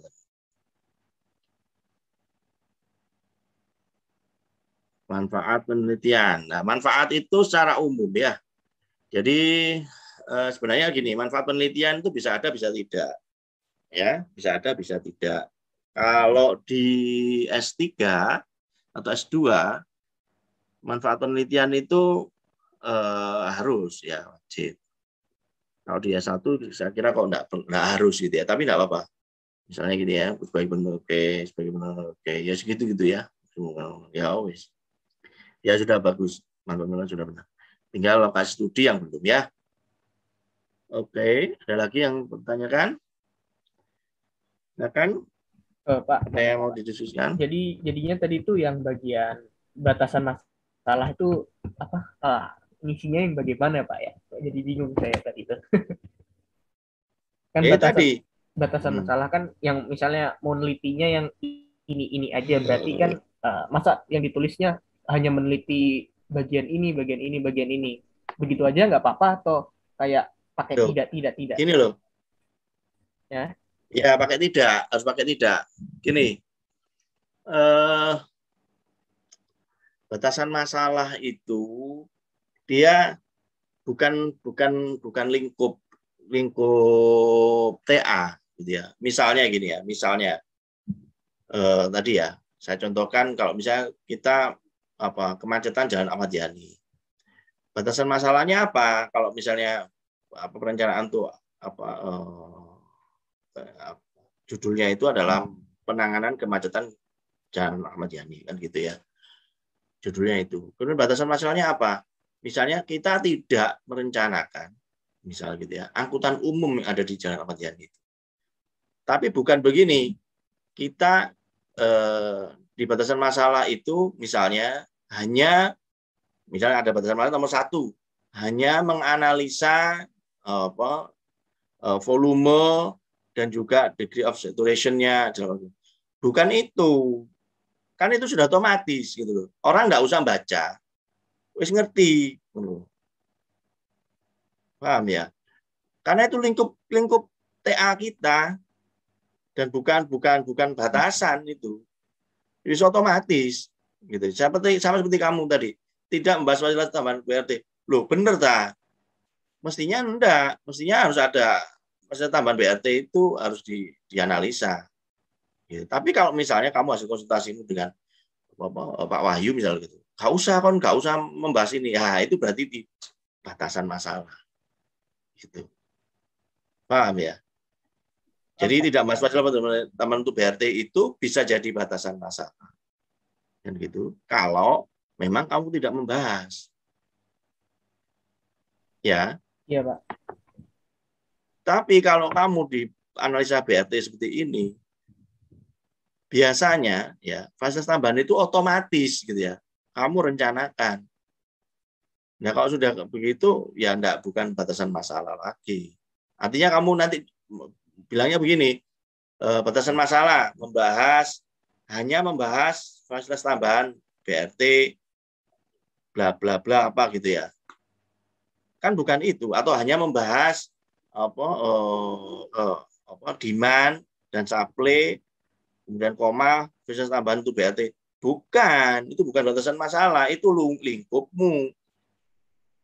Manfaat penelitian. Nah, manfaat itu secara umum ya. Jadi Eh, sebenarnya gini, manfaat penelitian itu bisa ada bisa tidak. Ya, bisa ada bisa tidak. Kalau di S3 atau S2 manfaat penelitian itu eh, harus ya wajib. Kalau di S1 saya kira kok enggak, enggak harus gitu ya, tapi enggak apa-apa. Misalnya gini ya, sebagai benar oke, sebagai benar oke, ya segitu gitu ya. Ya wis. Ya sudah bagus, manfaat penelitian sudah benar tinggal lokasi studi yang belum ya Oke, ada lagi yang bertanyakan? Silakan. Uh, Pak, saya mau didiskusikan. Jadi jadinya tadi itu yang bagian batasan masalah itu apa? Ah, misinya yang bagaimana, Pak ya? Jadi bingung saya tadi itu. kan eh, batasan, tadi. batasan hmm. masalah kan yang misalnya monelitinya yang ini ini aja hmm. berarti kan uh, masa yang ditulisnya hanya meneliti bagian ini, bagian ini, bagian ini. Begitu aja nggak apa-apa atau kayak pakai Duh. tidak tidak tidak gini loh ya ya pakai tidak harus pakai tidak gini eh batasan masalah itu dia bukan bukan bukan lingkup lingkup TA gitu ya misalnya gini ya misalnya eh, tadi ya saya contohkan kalau misalnya kita apa kemacetan jalan Ahmad Yani batasan masalahnya apa kalau misalnya apa perencanaan tuh apa uh, judulnya itu adalah hmm. penanganan kemacetan jalan Ahmad Yani kan gitu ya judulnya itu kemudian batasan masalahnya apa misalnya kita tidak merencanakan misal gitu ya angkutan umum yang ada di jalan Ahmad Yani itu tapi bukan begini kita eh, di batasan masalah itu misalnya hanya misalnya ada batasan masalah nomor satu hanya menganalisa apa eh, volume dan juga degree of saturation-nya. Bukan itu. Kan itu sudah otomatis gitu loh. Orang tidak usah baca. Wis ngerti. Paham ya? Karena itu lingkup lingkup TA kita dan bukan bukan bukan batasan itu. Itu otomatis gitu. Seperti sama seperti kamu tadi, tidak membahas masalah tambahan BRT. Loh, bener tak Mestinya enggak, mestinya harus ada maksudnya tambahan BRT itu harus di, dianalisa. Gitu. Tapi kalau misalnya kamu hasil konsultasi dengan Pak Wahyu misalnya gitu, nggak usah kan, nggak usah membahas ini. Ya itu berarti di batasan masalah. Gitu. Paham ya? Jadi tidak masalah teman untuk BRT itu bisa jadi batasan masalah. Dan gitu. Kalau memang kamu tidak membahas. Ya, Iya, Pak. Tapi kalau kamu di analisa BRT seperti ini, biasanya ya fasilitas tambahan itu otomatis gitu ya. Kamu rencanakan. Nah, kalau sudah begitu ya enggak bukan batasan masalah lagi. Artinya kamu nanti bilangnya begini, eh, batasan masalah membahas hanya membahas fasilitas tambahan BRT bla bla bla apa gitu ya kan bukan itu atau hanya membahas apa eh, eh, apa demand dan supply kemudian koma bisnis tambahan itu BRT bukan itu bukan batasan masalah itu lingkupmu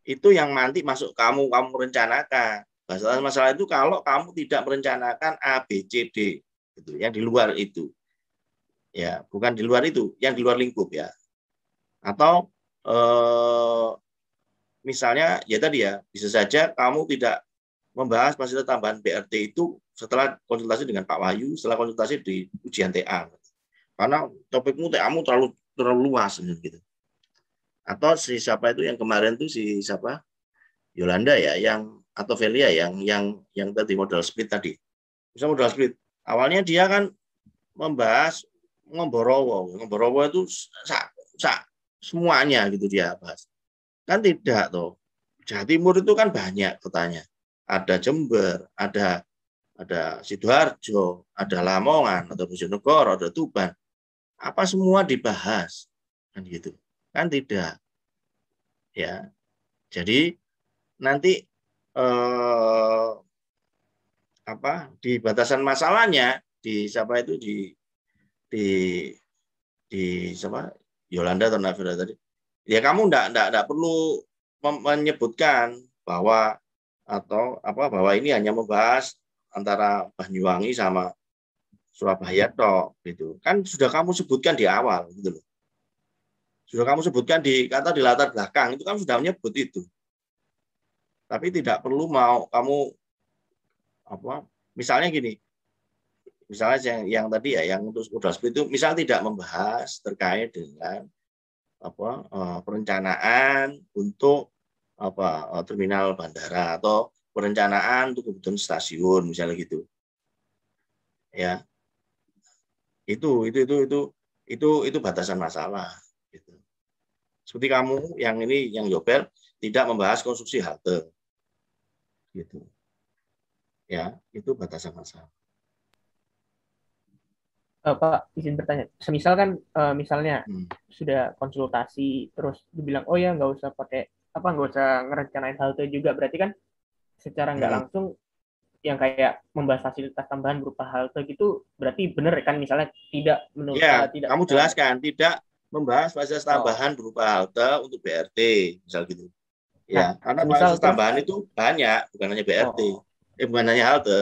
itu yang nanti masuk kamu kamu merencanakan batasan masalah itu kalau kamu tidak merencanakan A B C D gitu yang di luar itu ya bukan di luar itu yang di luar lingkup ya atau eh, misalnya ya tadi ya bisa saja kamu tidak membahas fasilitas tambahan BRT itu setelah konsultasi dengan Pak Wahyu, setelah konsultasi di ujian TA. Karena topikmu TA-mu terlalu terlalu luas gitu. Atau si siapa itu yang kemarin tuh si siapa? Yolanda ya yang atau Velia yang yang yang tadi modal split tadi. Bisa modal split. Awalnya dia kan membahas ngomborowo. Ngomborowo itu sa, sa, semuanya gitu dia bahas Kan tidak tuh. Jawa Timur itu kan banyak kotanya. Ada Jember, ada ada Sidoarjo, ada Lamongan, atau Bojonegoro, ada Tuban. Apa semua dibahas kan gitu? Kan tidak. Ya. Jadi nanti eh, apa di batasan masalahnya di siapa itu di di di siapa Yolanda atau Nafira tadi ya kamu tidak ndak ndak perlu menyebutkan bahwa atau apa bahwa ini hanya membahas antara Banyuwangi sama Surabaya toh gitu. Kan sudah kamu sebutkan di awal gitu loh. Sudah kamu sebutkan di kata di latar belakang itu kan sudah menyebut itu. Tapi tidak perlu mau kamu apa misalnya gini. Misalnya yang, yang tadi ya yang untuk udah itu misal tidak membahas terkait dengan apa eh, perencanaan untuk apa eh, terminal bandara atau perencanaan untuk kebutuhan stasiun misalnya gitu ya itu itu itu itu itu itu batasan masalah gitu. seperti kamu yang ini yang Yobel tidak membahas konstruksi halte gitu ya itu batasan masalah uh, Pak izin bertanya. Semisal kan uh, misalnya hmm. sudah konsultasi terus dibilang oh ya nggak usah pakai apa nggak usah ngerencanain halte juga berarti kan secara nggak hmm. langsung yang kayak membahas fasilitas tambahan berupa halte gitu berarti benar kan misalnya tidak menurut ya, tidak kamu jelaskan tidak membahas fasilitas oh. tambahan oh. berupa halte untuk BRT misal gitu ya nah, iya, karena fasilitas tambahan itu banyak bukan hanya BRT oh, oh. eh bukan hanya halte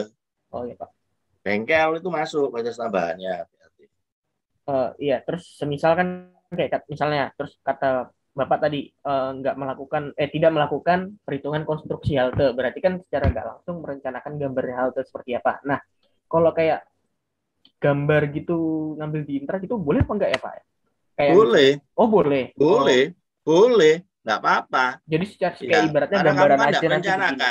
oh iya pak bengkel itu masuk pajak tambahannya uh, iya terus semisal kan kayak misalnya terus kata bapak tadi uh, nggak melakukan eh tidak melakukan perhitungan konstruksi halte berarti kan secara nggak langsung merencanakan gambar halte seperti apa nah kalau kayak gambar gitu ngambil di intra itu boleh apa enggak ya pak kayak boleh oh boleh boleh oh. boleh nggak apa-apa jadi secara ya, ibaratnya gambaran kan aja nanti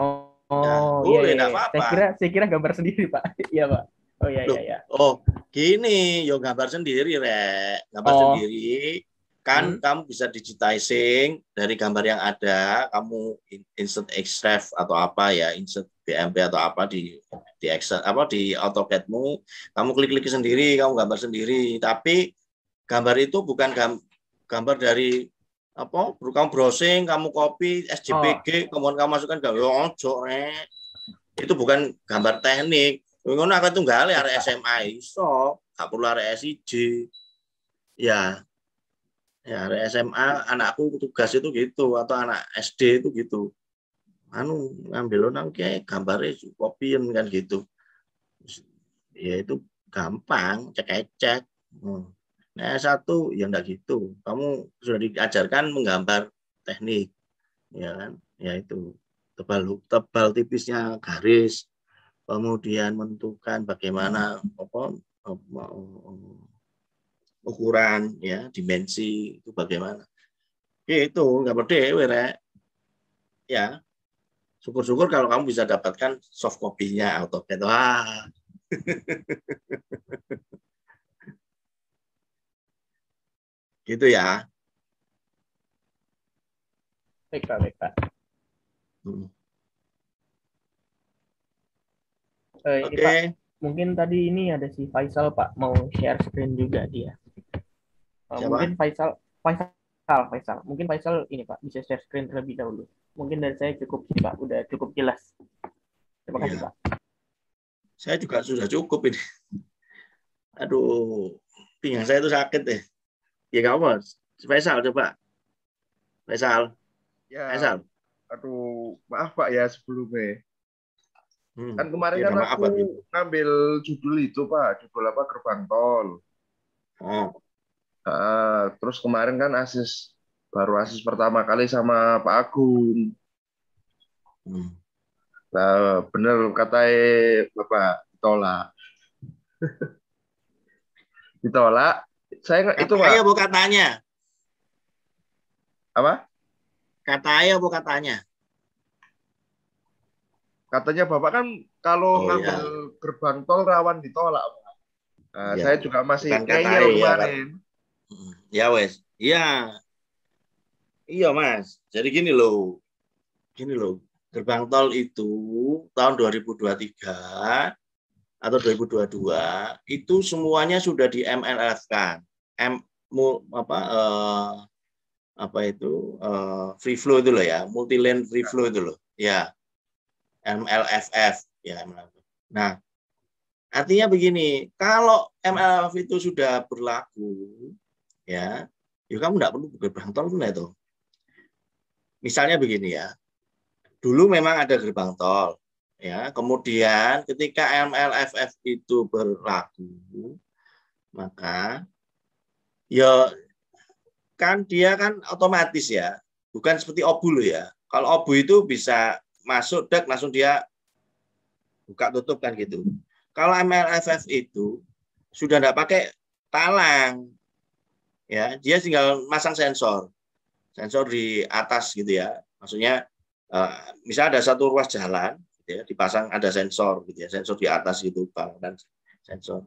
oh Nah, oh, nah, boleh, iya, iya. apa-apa. Saya kira, saya kira gambar sendiri, Pak. Iya, Pak. Oh iya, Loh, iya, iya. Oh, gini, yo gambar sendiri, Rek. Gambar oh. sendiri, kan hmm. kamu bisa digitizing dari gambar yang ada, kamu insert extract atau apa ya, insert BMP atau apa di di Excel apa di AutoCAD-mu, kamu klik-klik sendiri, kamu gambar sendiri, tapi gambar itu bukan gambar dari apa kamu browsing kamu copy SJPG oh. kemudian kamu kan masukkan ke ojo itu bukan gambar teknik ngono aku tunggal lihat SMA iso gak perlu lihat SIJ ya ya SMA anakku tugas itu gitu atau anak SD itu gitu anu ngambil nang kayak gambarnya copyin kan gitu ya itu gampang cek cek hmm. Nah, S1 ya enggak gitu. Kamu sudah diajarkan menggambar teknik. Ya kan? Ya itu tebal tebal tipisnya garis, kemudian menentukan bagaimana apa, apa ukuran ya dimensi itu bagaimana itu enggak berde rek ya syukur-syukur kalau kamu bisa dapatkan soft copy-nya AutoCAD wah Gitu ya. Baik Pak, baik Pak. Hmm. Eh, Oke. Okay. mungkin tadi ini ada si Faisal Pak mau share screen juga dia. Eh, Siapa? Mungkin Faisal, Faisal, Faisal. Mungkin Faisal ini Pak bisa share screen terlebih dahulu. Mungkin dari saya cukup sih Pak, udah cukup jelas. Terima kasih ya. Pak. Saya juga sudah cukup ini. Aduh, pinggang saya itu sakit deh. Ya apa? Faisal coba. Faisal. Ya. Faisal. Aduh, maaf Pak ya sebelumnya. Hmm. Kan kemarin ya, kan aku apa, gitu. ngambil judul itu Pak, judul apa gerbang tol. Oh. Uh, terus kemarin kan asis baru asis pertama kali sama Pak Agung. Hmm. Nah, bener kata Bapak ditolak. ditolak saya kata itu ayah bu katanya. Apa? Kata ayah bu katanya. Katanya bapak kan kalau oh, iya. ngambil ya. gerbang tol rawan ditolak. uh, ya. Saya juga masih kayaknya ya, kemarin. Iya, ya wes, iya. Iya mas. Jadi gini loh, gini loh. Gerbang tol itu tahun 2023 atau 2022 itu semuanya sudah di MLF kan. M apa uh, apa itu uh, free flow itu loh ya, multi lane free ya. flow itu loh. Ya. MLFF ya MLFF. Nah, artinya begini, kalau MLFF itu sudah berlaku ya, ya kamu tidak perlu gerbang tol pun itu. Misalnya begini ya. Dulu memang ada gerbang tol, ya kemudian ketika MLFF itu berlaku maka ya kan dia kan otomatis ya, bukan seperti obu lo ya. Kalau obu itu bisa masuk dek langsung dia buka tutup kan gitu. Kalau MLFF itu sudah tidak pakai talang, ya dia tinggal masang sensor, sensor di atas gitu ya. Maksudnya eh, misal ada satu ruas jalan, gitu ya, dipasang ada sensor gitu ya, sensor di atas gitu dan sensor.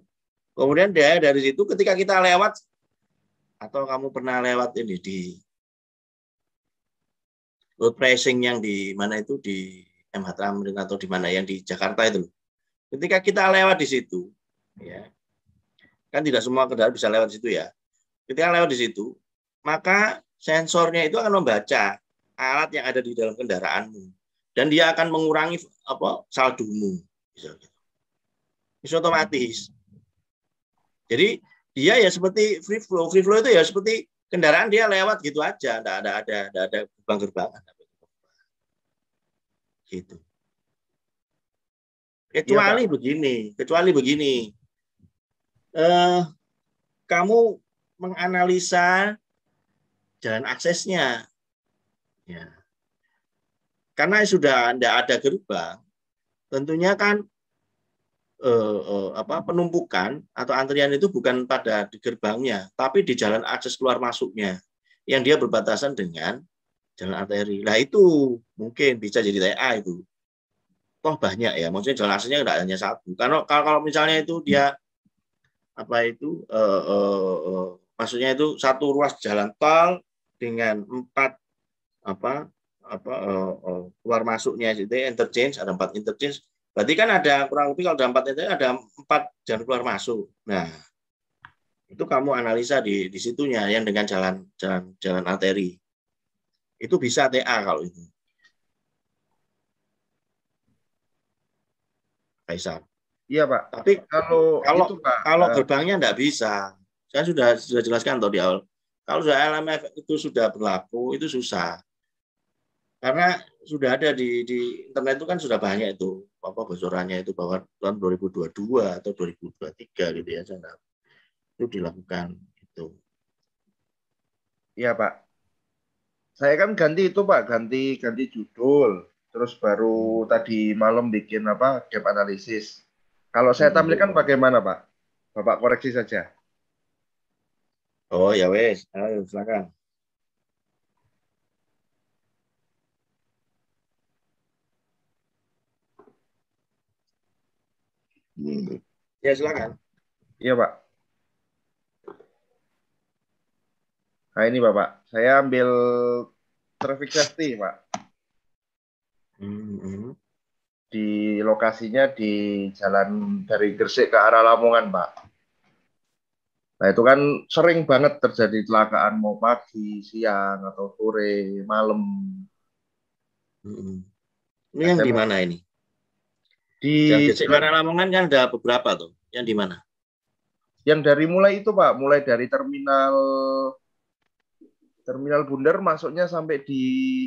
Kemudian dia dari situ ketika kita lewat atau kamu pernah lewat ini di road pricing yang di mana itu di MH Tamrin atau di mana yang di Jakarta itu. Ketika kita lewat di situ, ya kan tidak semua kendaraan bisa lewat di situ ya. Ketika lewat di situ, maka sensornya itu akan membaca alat yang ada di dalam kendaraanmu dan dia akan mengurangi apa saldomu, misalnya. Itu otomatis. Jadi dia ya seperti free flow free flow itu ya seperti kendaraan dia lewat gitu aja tidak ada ada tidak ada gerbang gerbang. gitu kecuali ya, begini kecuali begini eh, kamu menganalisa jalan aksesnya ya karena sudah tidak ada gerbang tentunya kan eh, eh, apa penumpukan atau antrian itu bukan pada di gerbangnya, tapi di jalan akses keluar masuknya yang dia berbatasan dengan jalan arteri. Nah itu mungkin bisa jadi TA itu. Toh banyak ya, maksudnya jalan aksesnya tidak hanya satu. Karena kalau, kalau misalnya itu hmm. dia apa itu, eh, eh, eh, maksudnya itu satu ruas jalan tol dengan empat apa apa uh, uh, keluar masuknya itu interchange ada empat interchange Berarti kan ada kurang lebih kalau dalam empat itu ada empat jalan keluar masuk. Nah, itu kamu analisa di di situnya yang dengan jalan jalan jalan arteri. Itu bisa TA kalau ini. Faisal. Iya pak. Tapi kalau kalau itu, pak, kalau eh, gerbangnya tidak bisa, saya sudah sudah jelaskan tadi awal. Kalau sudah LMF itu sudah berlaku, itu susah. Karena sudah ada di, di internet itu kan sudah banyak itu apa bocorannya itu bahwa tahun 2022 atau 2023 gitu ya saya itu dilakukan itu Iya Pak saya kan ganti itu Pak ganti ganti judul terus baru hmm. tadi malam bikin apa gap analisis kalau saya hmm. tampilkan bagaimana Pak Bapak koreksi saja Oh ya wes silakan Iya, ya silakan. Iya pak. Nah ini bapak, saya ambil traffic safety pak. Hmm. Di lokasinya di jalan dari Gresik ke arah Lamongan pak. Nah itu kan sering banget terjadi kecelakaan mau pagi, siang atau sore, malam. Hmm. Ini yang nah, di mana ini? Di sekitar Lamongan kan ada beberapa tuh. Yang di mana? Yang dari mulai itu Pak, mulai dari terminal terminal Bundar masuknya sampai di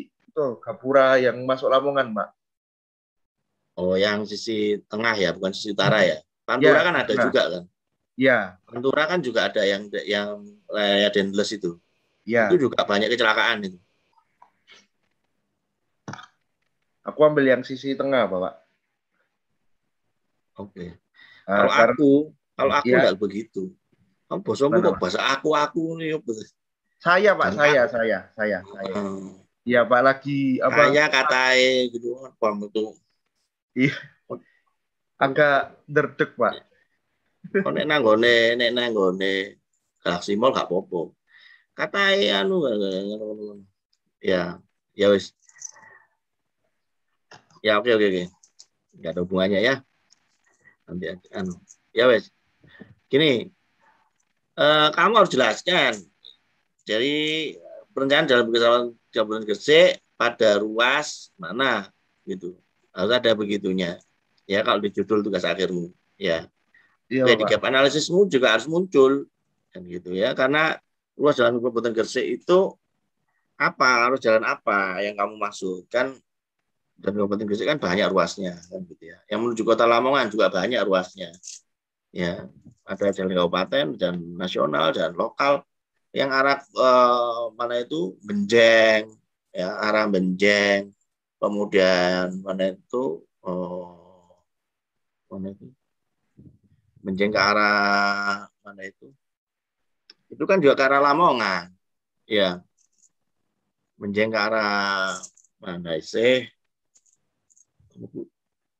itu Gapura yang masuk Lamongan, Pak. Oh, yang sisi tengah ya, bukan sisi utara mm-hmm. ya. Pantura ya, kan ada nah. juga kan? Iya. Pantura kan juga ada yang yang layar dendles itu. Iya. Itu juga banyak kecelakaan itu. Aku ambil yang sisi tengah, Bapak. Oke. Okay. Uh, kalau aku, kalau aku ya. begitu. Kamu bosomu kok bahasa aku aku nih. Saya pak, saya, saya, saya, saya. Ah. Iya pak lagi apa? Saya katai gitu kan, Pak itu. Iya. Agak derdek pak. Kau nek nanggone, nek nanggone Galaxy Mall gak popo. Katai anu Ya, ya wis. Ya oke okay, oke okay, oke. Okay. Gak ada hubungannya ya nanti anu ya wes gini eh, kamu harus jelaskan jadi perencanaan dalam kesalahan jabatan C pada ruas mana gitu harus ada begitunya ya kalau di judul tugas akhirmu ya iya, gap analisismu juga harus muncul kan gitu ya karena ruas jalan kabupaten Gresik itu apa harus jalan apa yang kamu masukkan dan Kabupaten Gresik kan banyak ruasnya kan gitu ya. Yang menuju Kota Lamongan juga banyak ruasnya. Ya, ada jalan kabupaten dan nasional dan lokal yang arah eh, mana itu Benjeng, ya arah Benjeng, kemudian mana itu oh, mana itu Benjeng ke arah mana itu itu kan juga ke arah Lamongan, ya Benjeng ke arah mana sih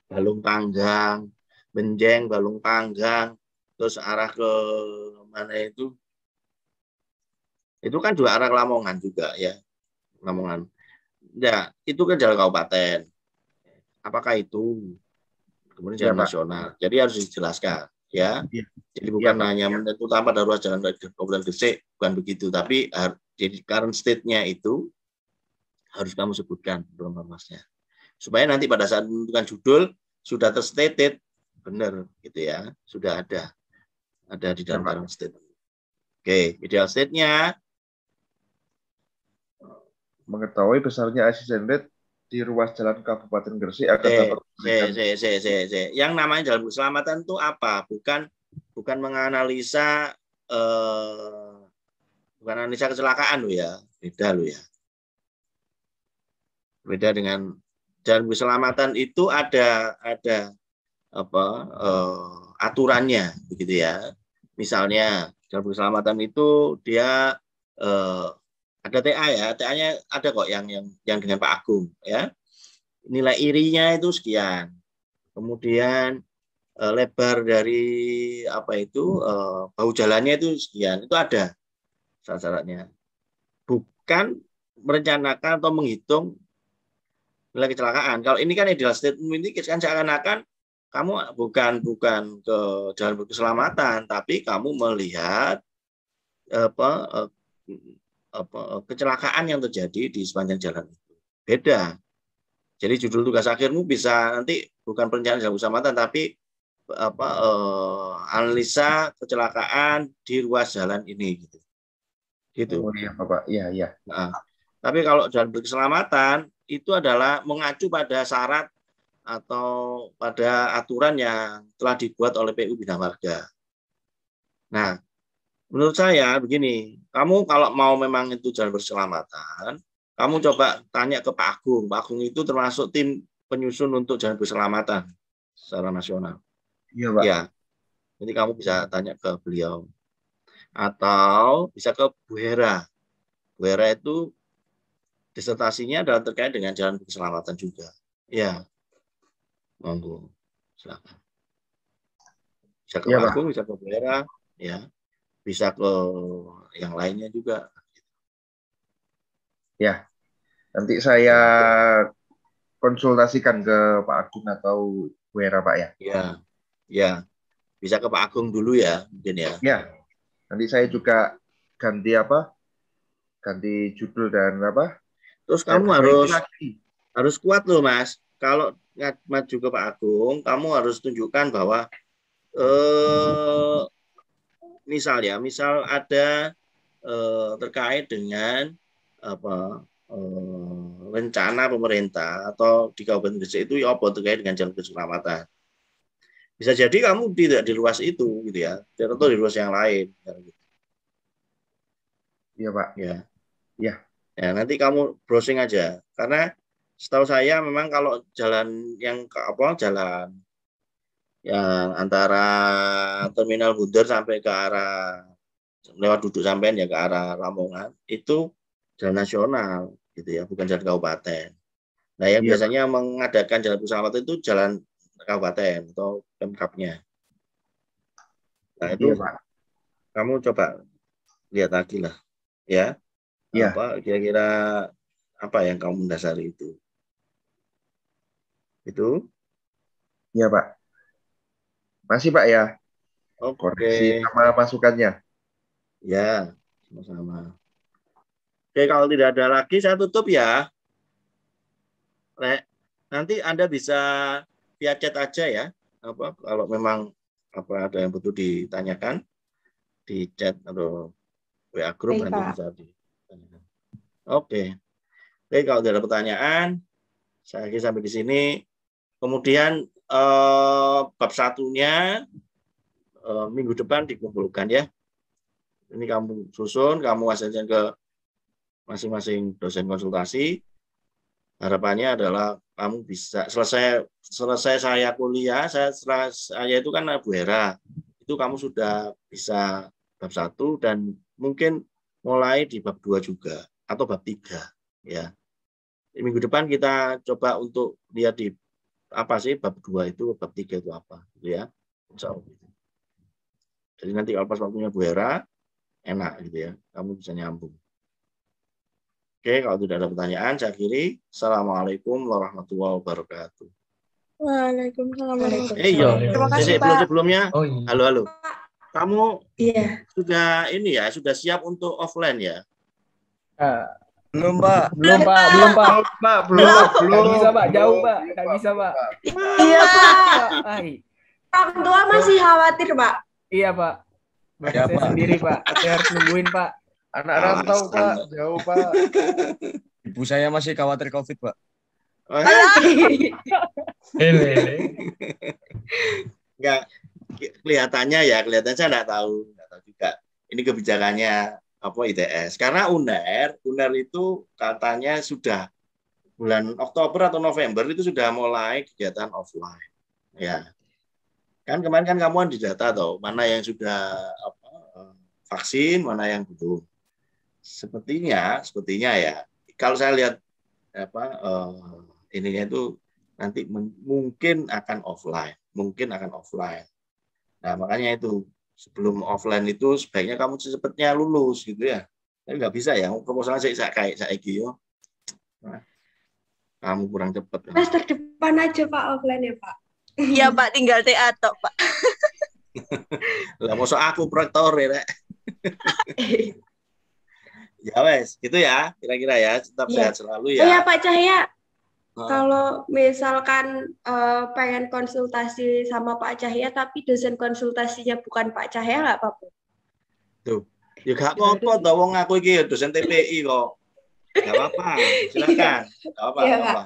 balung panggang, benjeng, balung panggang, terus arah ke mana itu? Itu kan juga arah Lamongan juga ya, Lamongan. Ya, itu kan jalan kabupaten. Apakah itu kemudian ya, jalan ya, nasional? Pak. Jadi harus dijelaskan ya. ya. Jadi bukan ya, hanya ya. menentu tanpa darurat jalan Kabupaten Gresik, bukan begitu, tapi jadi current state-nya itu harus kamu sebutkan belum masnya supaya nanti pada saat menentukan judul sudah terstated benar gitu ya sudah ada ada di dalam barang state oke ideal state-nya mengetahui besarnya asisten rate di ruas jalan Kabupaten Gresik agar eh, dapat eh, eh, yang namanya jalan keselamatan itu apa bukan bukan menganalisa eh, bukan analisa kecelakaan lo ya beda lo ya beda dengan dan keselamatan itu ada ada apa uh, aturannya begitu ya. Misalnya dalam keselamatan itu dia uh, ada TA ya, TA-nya ada kok yang yang yang dengan Pak Agung ya. Nilai irinya itu sekian. Kemudian uh, lebar dari apa itu eh, bahu jalannya itu sekian. Itu ada syarat-syaratnya. Bukan merencanakan atau menghitung nilai kecelakaan. Kalau ini kan ideal statement ini kan seakan-akan kamu bukan bukan ke jalan keselamatan, tapi kamu melihat apa, eh, apa eh, kecelakaan yang terjadi di sepanjang jalan itu. Beda. Jadi judul tugas akhirmu bisa nanti bukan perencanaan jalan keselamatan, tapi apa eh, analisa kecelakaan di ruas jalan ini gitu. Gitu. Oh, iya, Bapak. Iya, iya. Nah, tapi kalau jalan berkeselamatan itu adalah mengacu pada syarat atau pada aturan yang telah dibuat oleh PU Bina Warga. Nah, menurut saya begini, kamu kalau mau memang itu jalan berselamatan, kamu coba tanya ke Pak Agung. Pak Agung itu termasuk tim penyusun untuk jalan berselamatan secara nasional. Iya, Pak. Ya. Jadi kamu bisa tanya ke beliau. Atau bisa ke Bu Hera. Bu Hera itu disertasinya adalah terkait dengan jalan keselamatan juga. Ya, monggo, silakan. Bisa ke ya, Agung, bisa ke daerah, ya, bisa ke yang lainnya juga. Ya, nanti saya konsultasikan ke Pak Agung atau Bu Pak ya. Ya, ya, bisa ke Pak Agung dulu ya, mungkin ya. Ya, nanti saya juga ganti apa? Ganti judul dan apa? Terus kamu ya, harus harus kuat loh mas. Kalau maju ke Pak Agung, kamu harus tunjukkan bahwa eh, misal ya, misal ada eh, terkait dengan apa eh, rencana pemerintah atau di Kabupaten Gresik itu ya apa terkait dengan jalan keselamatan. Bisa jadi kamu tidak di luas itu gitu ya, atau di luas yang lain. Gitu. Iya Pak. Ya. Ya, Ya, nanti kamu browsing aja. Karena setahu saya memang kalau jalan yang ke apa jalan yang antara terminal Bundar sampai ke arah lewat duduk sampai ya ke arah Lamongan itu jalan nasional gitu ya, bukan jalan kabupaten. Nah, yang ya. biasanya mengadakan jalan pesawat itu jalan kabupaten atau pemkapnya. Nah, itu ya, Pak. kamu coba lihat lagi lah, ya ya. apa kira-kira apa yang kamu mendasari itu itu ya pak masih pak ya oke okay. sama masukannya ya sama-sama oke kalau tidak ada lagi saya tutup ya Rek, nanti anda bisa via chat aja ya apa kalau memang apa ada yang butuh ditanyakan di chat atau WA group nanti bisa di Oke. Oke, kalau tidak ada pertanyaan, saya akhiri sampai di sini. Kemudian eh, bab satunya eh, minggu depan dikumpulkan ya. Ini kamu susun, kamu asalkan ke masing-masing dosen konsultasi. Harapannya adalah kamu bisa selesai selesai saya kuliah, saya saya itu kan Bu Hera. Itu kamu sudah bisa bab satu dan mungkin mulai di bab dua juga atau bab 3 ya. Minggu depan kita coba untuk lihat di apa sih bab 2 itu, bab 3 itu apa gitu ya. Gitu. Jadi nanti kalau pas waktunya Bu Hera enak gitu ya. Kamu bisa nyambung. Oke, kalau tidak ada pertanyaan, saya akhiri. Assalamualaikum warahmatullahi wabarakatuh. Waalaikumsalam warahmatullahi eh, iya. wabarakatuh. Terima kasih, Pak. Sebelumnya, oh, iya. halo, halo. Kamu iya. sudah ini ya, sudah siap untuk offline ya? Belum, Pak. Belum, Pak. Belum, Pak. Belum, Pak. Belum. belum bisa, Pak. Jauh, Pak. nggak bisa, Pak. Iya, iya, Pak. Orang tua masih khawatir, Pak. Iya, Pak. Iya, saya sendiri, Pak. Saya harus nungguin, Pak. anak rantau Pak. Jauh, Pak. Ibu saya masih khawatir COVID, Pak. Eh? hehehe Enggak, kelihatannya ya, kelihatannya saya tidak tahu. tidak tahu juga. Ini kebijakannya apa ITS karena UNER UNER itu katanya sudah bulan Oktober atau November itu sudah mulai kegiatan offline ya kan kemarin kan kamu di data tuh mana yang sudah apa, eh, vaksin mana yang belum sepertinya sepertinya ya kalau saya lihat apa eh, ininya itu nanti mungkin akan offline mungkin akan offline nah makanya itu sebelum offline itu sebaiknya kamu secepatnya lulus gitu ya tapi nggak bisa ya proposal saya saya kayak saya gitu kamu kurang cepat ya. depan aja pak offline ya pak iya pak tinggal TA atau pak lah mau aku proyektor ya rek ya wes gitu ya kira-kira ya tetap iya. sehat selalu ya iya pak Cahya kalau misalkan uh, pengen konsultasi sama Pak Cahya, tapi dosen konsultasinya bukan Pak Cahya, nggak apa-apa. Tuh, ya gak apa-apa, tau wong aku iki ya dosen TPI kok. Gak apa-apa, iya. silakan. Gak apa-apa, ya, gak apa-apa.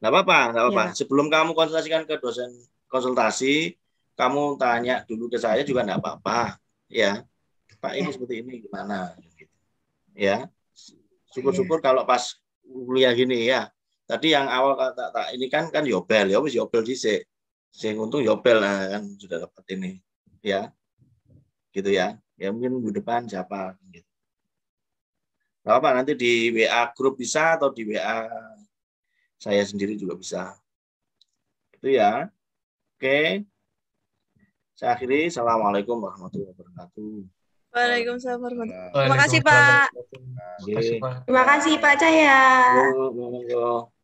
Gak apa-apa, apa-apa. Ya. Sebelum kamu konsultasikan ke dosen konsultasi, kamu tanya dulu ke saya juga gak apa-apa, ya. Pak ini ya. seperti ini gimana? Gitu. Ya, iya. syukur-syukur kalau pas kuliah gini ya, Tadi yang awal kata tak ini kan kan yobel, ya wis yobel dhisik. Sing untung yobel nah, kan sudah dapat ini. Ya. Gitu ya. Ya mungkin minggu depan siapa gitu. Gak apa nanti di WA grup bisa atau di WA saya sendiri juga bisa. Itu ya. Oke. Saya akhiri. Assalamualaikum warahmatullahi wabarakatuh. Waalaikumsalam warahmatullahi wabarakatuh. Terima kasih Pak. Terima kasih Pak Cahya.